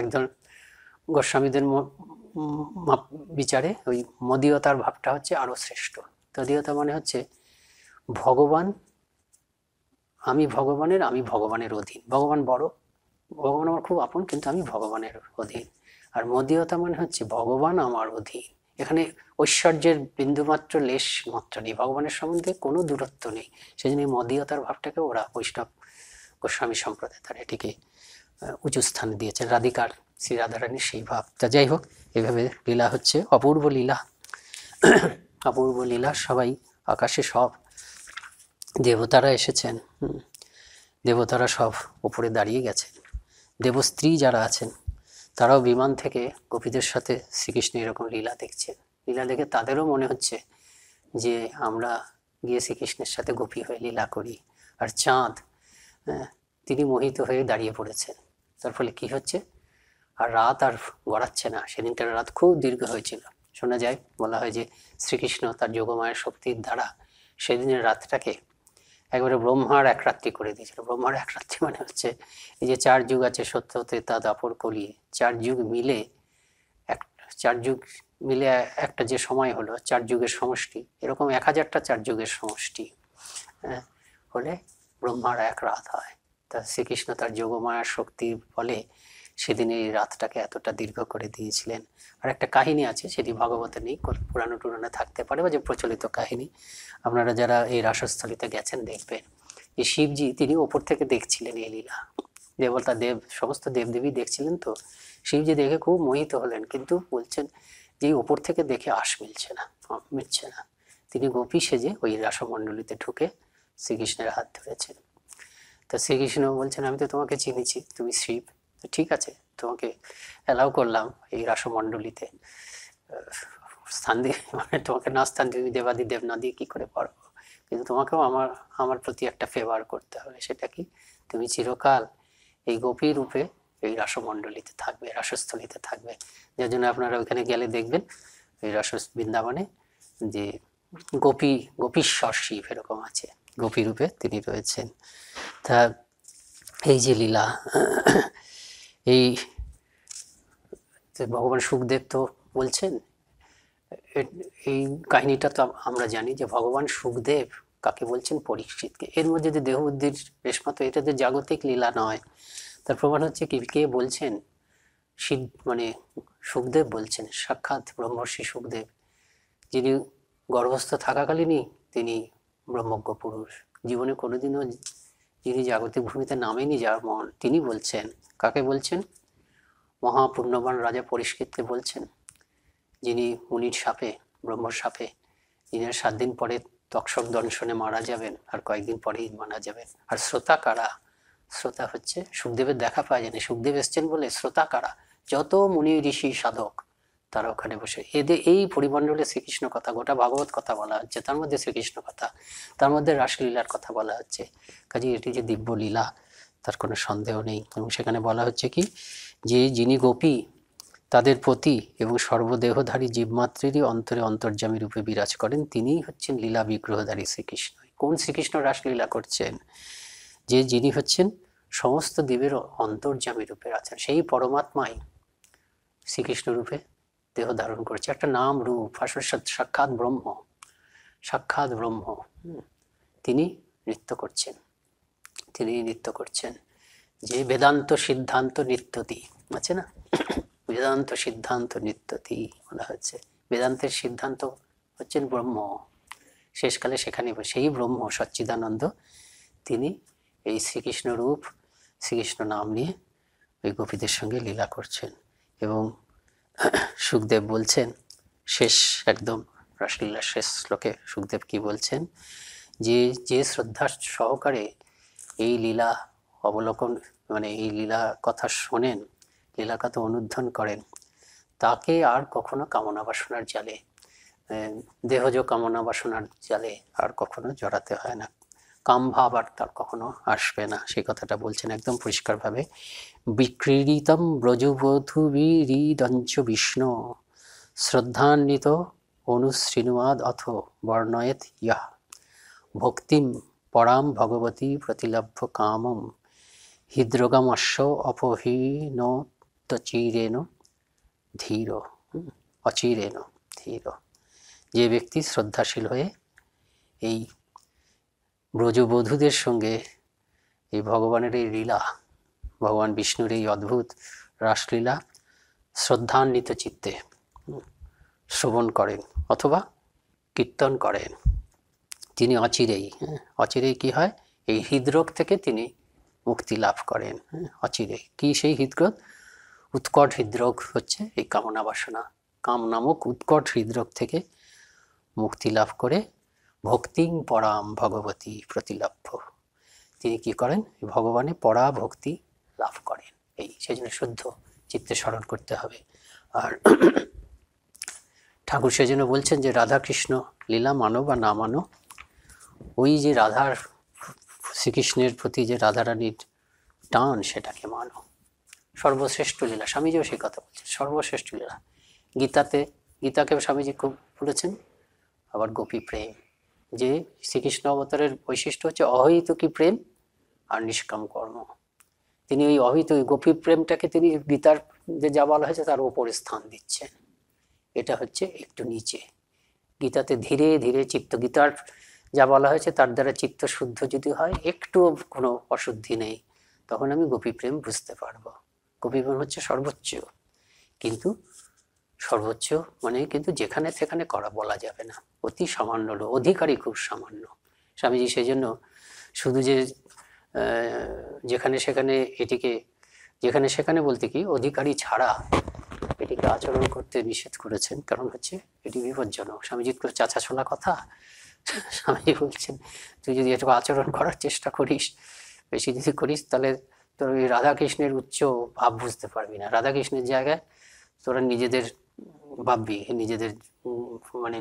একজন গোস্বামীদের বিচারে ওই মদীয়তার ভাবটা হচ্ছে আরও শ্রেষ্ঠ তদীয়তা মানে হচ্ছে ভগবান আমি ভগবানের আমি ভগবানের অধীন ভগবান বড় ভগবান আমার খুব আপন কিন্তু আমি ভগবানের অধীন আর মদীয়তা মানে হচ্ছে ভগবান আমার অধীন এখানে ঐশ্বর্যের বিন্দুমাত্র লেশ মাত্র নেই ভগবানের সম্বন্ধে কোনো দূরত্ব নেই সেই জন্য মদীয়তার ভাবটাকে ওরা বৈষ্ণব গোস্বামী সম্প্রদায় তারা এটিকে উঁচু স্থানে দিয়েছেন রাধিকার শ্রী রাধারানীর সেই ভাব তা যাই হোক এভাবে লীলা হচ্ছে অপূর্ব লীলা অপূর্ব লীলা সবাই আকাশে সব দেবতারা এসেছেন দেবতারা সব ওপরে দাঁড়িয়ে গেছেন দেবস্ত্রী যারা আছেন তারাও বিমান থেকে গোপীদের সাথে শ্রীকৃষ্ণ এরকম লীলা দেখছেন লীলা দেখে তাদেরও মনে হচ্ছে যে আমরা গিয়ে শ্রীকৃষ্ণের সাথে গোপী হয়ে লীলা করি আর চাঁদ হ্যাঁ, তিনি মোহিত হয়ে দাঁড়িয়ে পড়েছেন তার ফলে কি হচ্ছে আর রাত আর গড়াচ্ছে না সেদিনটার রাত খুব দীর্ঘ হয়েছিল শোনা যায় বলা হয় যে শ্রীকৃষ্ণ তার যোগমায়ের শক্তির দ্বারা সেদিনের রাতটাকে একবারে ব্রহ্মার এক রাত্রি করে দিয়েছিল ব্রহ্মার এক রাত্রি মানে হচ্ছে এই যে চার যুগ আছে সত্য তা দাপর কলিয়ে চার যুগ মিলে এক চার যুগ মিলে একটা যে সময় হলো চার যুগের সমষ্টি এরকম এক হাজারটা চার যুগের সমষ্টি হ্যাঁ, হলে ব্রহ্মার এক রাত হয় তা শ্রীকৃষ্ণ তার যোগমায়ার শক্তির ফলে সেদিন এই রাতটাকে এতটা দীর্ঘ করে দিয়েছিলেন আর একটা কাহিনী আছে সেটি ভগবত নেই পুরানো টুরানো থাকতে পারে বা যে প্রচলিত কাহিনী আপনারা যারা এই রাসস্থলিতে গেছেন দেখবেন যে শিবজি তিনি ওপর থেকে দেখছিলেন এই লীলা দেবতা দেব সমস্ত দেবদেবী দেখছিলেন তো শিবজি দেখে খুব মোহিত হলেন কিন্তু বলছেন যে ওপর থেকে দেখে আশ মিলছে না মিলছে না তিনি গোপী সেজে ওই রাসমণ্ডলীতে ঢুকে শ্রীকৃষ্ণের হাত ধরেছেন তো শ্রীকৃষ্ণ বলছেন আমি তো তোমাকে চিনেছি তুমি শিব ঠিক আছে তোমাকে অ্যালাউ করলাম এই রাসমণ্ডলীতে স্থান দিয়ে মানে তোমাকে না স্থান দিয়ে দেবাদি দেব না দিয়ে কী করে পারবো কিন্তু তোমাকেও আমার আমার প্রতি একটা ফেভার করতে হবে সেটা কি তুমি চিরকাল এই গোপী রূপে এই রাসমণ্ডলীতে থাকবে রাসস্থলীতে থাকবে যার জন্য আপনারা ওইখানে গেলে দেখবেন এই রাস বৃন্দাবনে যে গোপী গোপীশ্বর শিব এরকম আছে গোপী রূপে তিনি রয়েছেন তা এই যে লীলা এই ভগবান সুখদেব তো বলছেন এই কাহিনীটা তো আমরা জানি যে ভগবান সুখদেব কাকে বলছেন পরীক্ষিতকে এর মধ্যে যদি দেহ বুদ্ধির রেশমা তো এটা যে জাগতিক লীলা নয় তার প্রমাণ হচ্ছে কি কে বলছেন শিব মানে সুখদেব বলছেন সাক্ষাৎ ব্রহ্মর্ষি সুখদেব যিনি গর্ভস্থ থাকাকালীনই তিনি ব্রহ্মজ্ঞ পুরুষ জীবনে কোনোদিনও যিনি জাগতিক ভূমিতে নামেনি যার মন তিনি বলছেন কাকে বলছেন মহাপূর্ণবান রাজা পরিষ্কৃতকে বলছেন যিনি মুনির সাপে ব্রহ্মর সাপে যিনি সাত দিন পরে তক্ষক দর্শনে মারা যাবেন আর কয়েকদিন পরেই মারা যাবেন আর শ্রোতা কারা শ্রোতা হচ্ছে সুখদেবের দেখা পাওয়া না সুখদেব এসছেন বলে শ্রোতা কারা যত মুনি ঋষি সাধক তারা ওখানে বসে এদের এই পরিমণ্ডলে শ্রীকৃষ্ণ কথা গোটা ভাগবত কথা বলা হচ্ছে তার মধ্যে শ্রীকৃষ্ণ কথা তার মধ্যে রাসলীলার কথা বলা হচ্ছে কাজে এটি যে দিব্য লীলা তার কোনো সন্দেহ নেই এবং সেখানে বলা হচ্ছে কি যে যিনি গোপী তাদের প্রতি এবং সর্বদেহধারী জীবমাত্রেরই অন্তরে অন্তর্জামী রূপে বিরাজ করেন তিনিই হচ্ছেন লীলা বিগ্রহধারী শ্রীকৃষ্ণ কোন শ্রীকৃষ্ণ রাসলীলা করছেন যে যিনি হচ্ছেন সমস্ত দেবের অন্তর্জামী রূপে আছেন সেই পরমাত্মাই শ্রীকৃষ্ণ রূপে দেহ ধারণ করেছে একটা নাম রূপ সাক্ষাৎ ব্রহ্ম সাক্ষাৎ ব্রহ্ম তিনি নৃত্য করছেন তিনি নৃত্য করছেন যে বেদান্ত সিদ্ধান্ত নৃত্যতি আছে না বেদান্ত সিদ্ধান্ত নৃত্যতি বলা হচ্ছে বেদান্তের সিদ্ধান্ত হচ্ছেন ব্রহ্ম শেষকালে সেখানে সেই ব্রহ্ম সচ্চিদানন্দ তিনি এই শ্রীকৃষ্ণ রূপ শ্রীকৃষ্ণ নাম নিয়ে ওই গোপীদের সঙ্গে লীলা করছেন এবং সুখদেব বলছেন শেষ একদম রাসলীলার শেষ শ্লোকে সুখদেব কি বলছেন যে যে শ্রদ্ধা সহকারে এই লীলা অবলোকন মানে এই লীলা কথা শোনেন লীলা কথা অনুধান করেন তাকে আর কখনো কামনা বাসনার জালে দেহজ কামনা বাসনার জালে আর কখনো জড়াতে হয় না কাম ভাব আর তার কখনো আসবে না সেই কথাটা বলছেন একদম পরিষ্কারভাবে বিক্রীড়িতম ব্রজবধু বিরিদঞ্চ বিষ্ণু শ্রদ্ধান্বিত অনুশৃণুয়াদ অথ বর্ণয়েত ইয়া ভক্তিম পরাম ভগবতী প্রতিলভ্য কামম অপহীন অপহীনতচিরেন ধীর অচিরেন ধীর যে ব্যক্তি শ্রদ্ধাশীল হয়ে এই ব্রজবধূদের সঙ্গে এই ভগবানের এই লীলা ভগবান বিষ্ণুর এই অদ্ভুত রাসলীলা শ্রদ্ধান্বিত চিত্তে শ্রবণ করেন অথবা কীর্তন করেন তিনি অচিরেই অচিরেই কি হয় এই হৃদরোগ থেকে তিনি মুক্তি লাভ করেন অচিরেই কি সেই হৃদরোগ উৎকট হৃদরোগ হচ্ছে এই কামনা বাসনা কাম নামক উৎকট হৃদরোগ থেকে মুক্তি লাভ করে ভক্তিং পরাম ভগবতী প্রতিলভ্য তিনি কি করেন ভগবানে পরা ভক্তি লাভ করেন এই সেই জন্য শুদ্ধ চিত্তে স্মরণ করতে হবে আর ঠাকুর সেজন্য বলছেন যে রাধাকৃষ্ণ লীলা মানো বা না মানো ওই যে রাধার শ্রীকৃষ্ণের প্রতি যে রাধারানীর টান সেটাকে মানো সর্বশ্রেষ্ঠ লীলা স্বামীজিও সেই কথা বলছেন সর্বশ্রেষ্ঠ লীলা গীতাতে গীতাকে স্বামীজি খুব বলেছেন আবার গোপী প্রেম যে শ্রীকৃষ্ণ অবতারের বৈশিষ্ট্য হচ্ছে অহৈতুকী প্রেম আর নিষ্কাম কর্ম তিনি ওই অহিত গোপী প্রেমটাকে তিনি গীতার যে যা বলা হয়েছে তার ওপরে স্থান দিচ্ছেন এটা হচ্ছে একটু নিচে গীতাতে ধীরে ধীরে চিত্ত গীতার যা বলা হয়েছে তার দ্বারা চিত্ত শুদ্ধ যদি হয় একটুও কোনো অশুদ্ধি নেই তখন আমি গোপী প্রেম বুঝতে পারবো গোপী প্রেম হচ্ছে সর্বোচ্চ কিন্তু সর্বোচ্চ মানে কিন্তু যেখানে সেখানে করা বলা যাবে না অতি সামান্য লোক অধিকারই খুব সামান্য স্বামীজি সেই জন্য শুধু যে যেখানে সেখানে এটিকে যেখানে সেখানে বলতে কি অধিকারী ছাড়া এটিকে আচরণ করতে নিষেধ করেছেন কারণ হচ্ছে এটি বিপজ্জনক স্বামীজির চাচা ছোলা কথা স্বামীজি বলছেন তুই যদি এটা আচরণ করার চেষ্টা করিস বেশি যদি করিস তাহলে তোর ওই রাধাকৃষ্ণের উচ্চ ভাব বুঝতে পারবি না রাধাকৃষ্ণের জায়গায় তোরা নিজেদের ভাববি নিজেদের মানে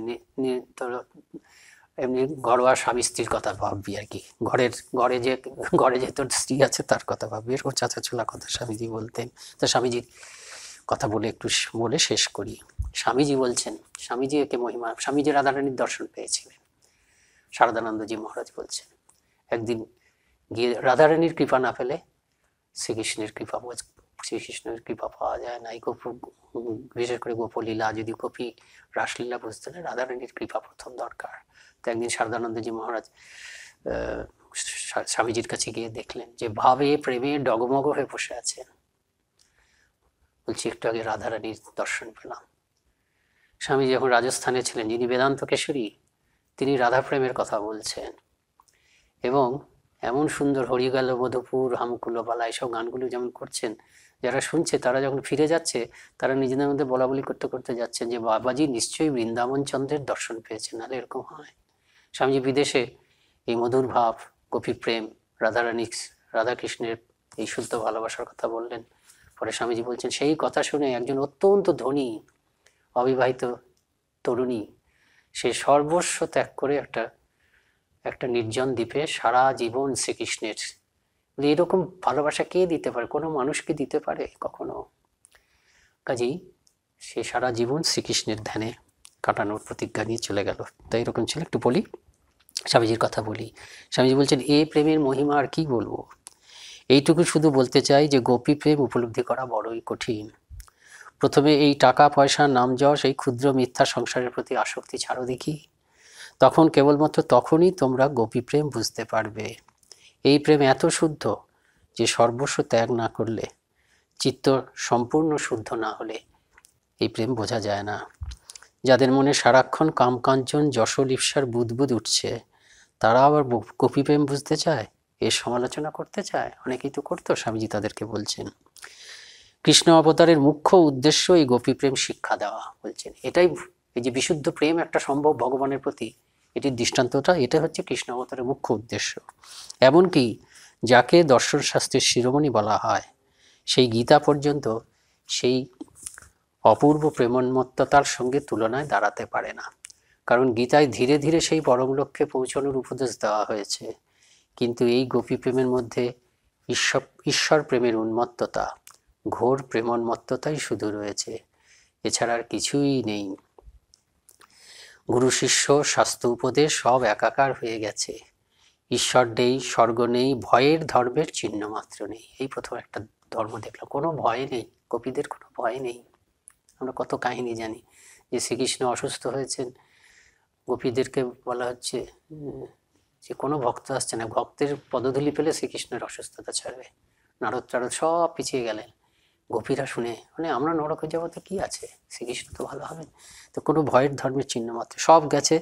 এমনি ঘরোয়া স্বামী স্ত্রীর কথা ভাববি আর কি ঘরের ঘরে যে ঘরে যে তোর স্ত্রী আছে তার কথা ভাববি এরকম চোলা কথা স্বামীজি বলতেন তা স্বামীজির কথা বলে একটু বলে শেষ করি স্বামীজি বলছেন স্বামীজি একে মহিমা স্বামীজি রাধারানীর দর্শন পেয়েছিলেন শারদানন্দজি মহারাজ বলছেন একদিন গিয়ে রাধারানীর কৃপা না পেলে শ্রীকৃষ্ণের কৃপা শ্রীকৃষ্ণের কৃপা পাওয়া যায় না এই কপু বিশেষ করে গোপলীলা যদি গোপী রাসলীলা বুঝতে না রাধারানীর কৃপা প্রথম দরকার তো একদিন শারদানন্দজি মহারাজ স্বামীজির কাছে গিয়ে দেখলেন যে ভাবে প্রেমে ডগমগ হয়ে বসে আছেন বলছি একটু আগে রাধারানীর দর্শন পেলাম স্বামী যখন রাজস্থানে ছিলেন যিনি বেদান্ত কেশরী তিনি রাধা প্রেমের কথা বলছেন এবং এমন সুন্দর হরিগাল মধুপুর হামকুলো বালা এসব গানগুলো যেমন করছেন যারা শুনছে তারা যখন ফিরে যাচ্ছে তারা নিজেদের মধ্যে বলা বলি করতে করতে যাচ্ছেন যে বাবাজি নিশ্চয়ই বৃন্দাবন চন্দ্রের দর্শন পেয়েছেন নাহলে এরকম হয় স্বামীজি বিদেশে এই মধুর ভাব গোপী প্রেম রাধারানী রাধাকৃষ্ণের এই শুদ্ধ ভালোবাসার কথা বললেন পরে স্বামীজি বলছেন সেই কথা শুনে একজন অত্যন্ত ধনী অবিবাহিত তরুণী সে সর্বস্ব ত্যাগ করে একটা একটা নির্জন দ্বীপে সারা জীবন শ্রীকৃষ্ণের এরকম ভালোবাসা কে দিতে পারে কোনো মানুষকে দিতে পারে কখনো কাজেই সে সারা জীবন শ্রীকৃষ্ণের ধ্যানে কাটানোর প্রতিজ্ঞা নিয়ে চলে গেল তাই এরকম ছিল একটু বলি স্বামীজির কথা বলি স্বামীজি বলছেন এ প্রেমের মহিমা আর কি বলবো এইটুকু শুধু বলতে চাই যে গোপী প্রেম উপলব্ধি করা বড়ই কঠিন প্রথমে এই টাকা পয়সা নাম যশ এই ক্ষুদ্র মিথ্যা সংসারের প্রতি আসক্তি ছাড়ো দেখি তখন কেবলমাত্র তখনই তোমরা গোপী প্রেম বুঝতে পারবে এই প্রেম এত শুদ্ধ যে সর্বস্ব ত্যাগ না করলে চিত্ত সম্পূর্ণ শুদ্ধ না হলে এই প্রেম বোঝা যায় না যাদের মনে সারাক্ষণ কামকাঞ্চন যশলিপসার বুদবুদ উঠছে তারা আবার কপি প্রেম বুঝতে চায় এর সমালোচনা করতে চায় অনেকেই তো করতো স্বামীজি তাদেরকে বলছেন কৃষ্ণ অবতারের মুখ্য উদ্দেশ্য এই গোপী প্রেম শিক্ষা দেওয়া বলছেন এটাই এই যে বিশুদ্ধ প্রেম একটা সম্ভব ভগবানের প্রতি এটির দৃষ্টান্তটা এটা হচ্ছে কৃষ্ণ অবতারের মুখ্য উদ্দেশ্য এমনকি যাকে দর্শন শাস্ত্রের শিরোমণি বলা হয় সেই গীতা পর্যন্ত সেই অপূর্ব প্রেমন্মত্ততার সঙ্গে তুলনায় দাঁড়াতে পারে না কারণ গীতায় ধীরে ধীরে সেই পরম লক্ষ্যে পৌঁছানোর উপদেশ দেওয়া হয়েছে কিন্তু এই গোপী প্রেমের মধ্যে ঈশ্বর ঈশ্বর প্রেমের উন্মত্ততা ঘোর প্রেমন্মত্ততাই শুধু রয়েছে এছাড়া আর কিছুই নেই গুরু শিষ্য স্বাস্থ্য উপদেশ সব একাকার হয়ে গেছে ঈশ্বর নেই স্বর্গ নেই ভয়ের ধর্মের চিহ্ন মাত্র নেই এই প্রথম একটা ধর্ম দেখলাম কোনো ভয় নেই কপিদের কোনো ভয় নেই আমরা কত কাহিনী জানি যে শ্রীকৃষ্ণ অসুস্থ হয়েছেন গোপীদেরকে বলা হচ্ছে যে কোনো ভক্ত আসছে না ভক্তের পদধূলি পেলে শ্রীকৃষ্ণের অসুস্থতা ছাড়বে নারদ টারদ সব পিছিয়ে গেলেন গোপীরা শুনে মানে আমরা নরকে যাওয়া তো কী আছে শ্রীকৃষ্ণ তো ভালো হবেন তো কোনো ভয়ের ধর্মের চিহ্ন মাত্র সব গেছে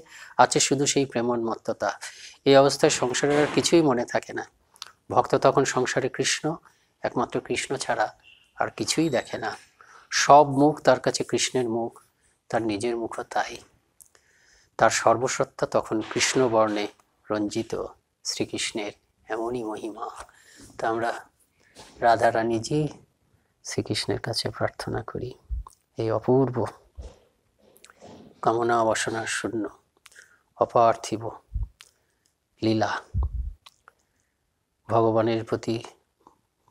আছে শুধু সেই প্রেমন্মত্ততা এই অবস্থায় সংসারের আর কিছুই মনে থাকে না ভক্ত তখন সংসারে কৃষ্ণ একমাত্র কৃষ্ণ ছাড়া আর কিছুই দেখে না সব মুখ তার কাছে কৃষ্ণের মুখ তার নিজের মুখও তাই তার সর্বসত্তা তখন কৃষ্ণ বর্ণে রঞ্জিত শ্রীকৃষ্ণের এমনই মহিমা তা আমরা রাধারানীজি শ্রীকৃষ্ণের কাছে প্রার্থনা করি এই অপূর্ব কামনা বাসনার শূন্য অপার্থিব লীলা ভগবানের প্রতি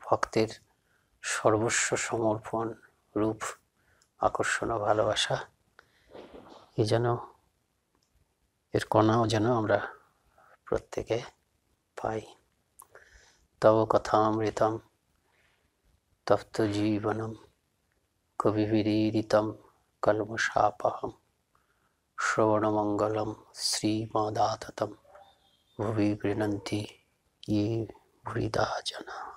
ভক্তের সর্বস্ব সমর্পণ রূপ আকর্ষণ ও ভালোবাসা এ যেন এর কণাও যেন আমরা প্রত্যেকে পাই তব অমৃতম तप्त जीवनम कविविरीदितम कल्मशापहम श्रवणमंगलम श्रीमदाततम भुवि गृहंती ये भुरीदा जना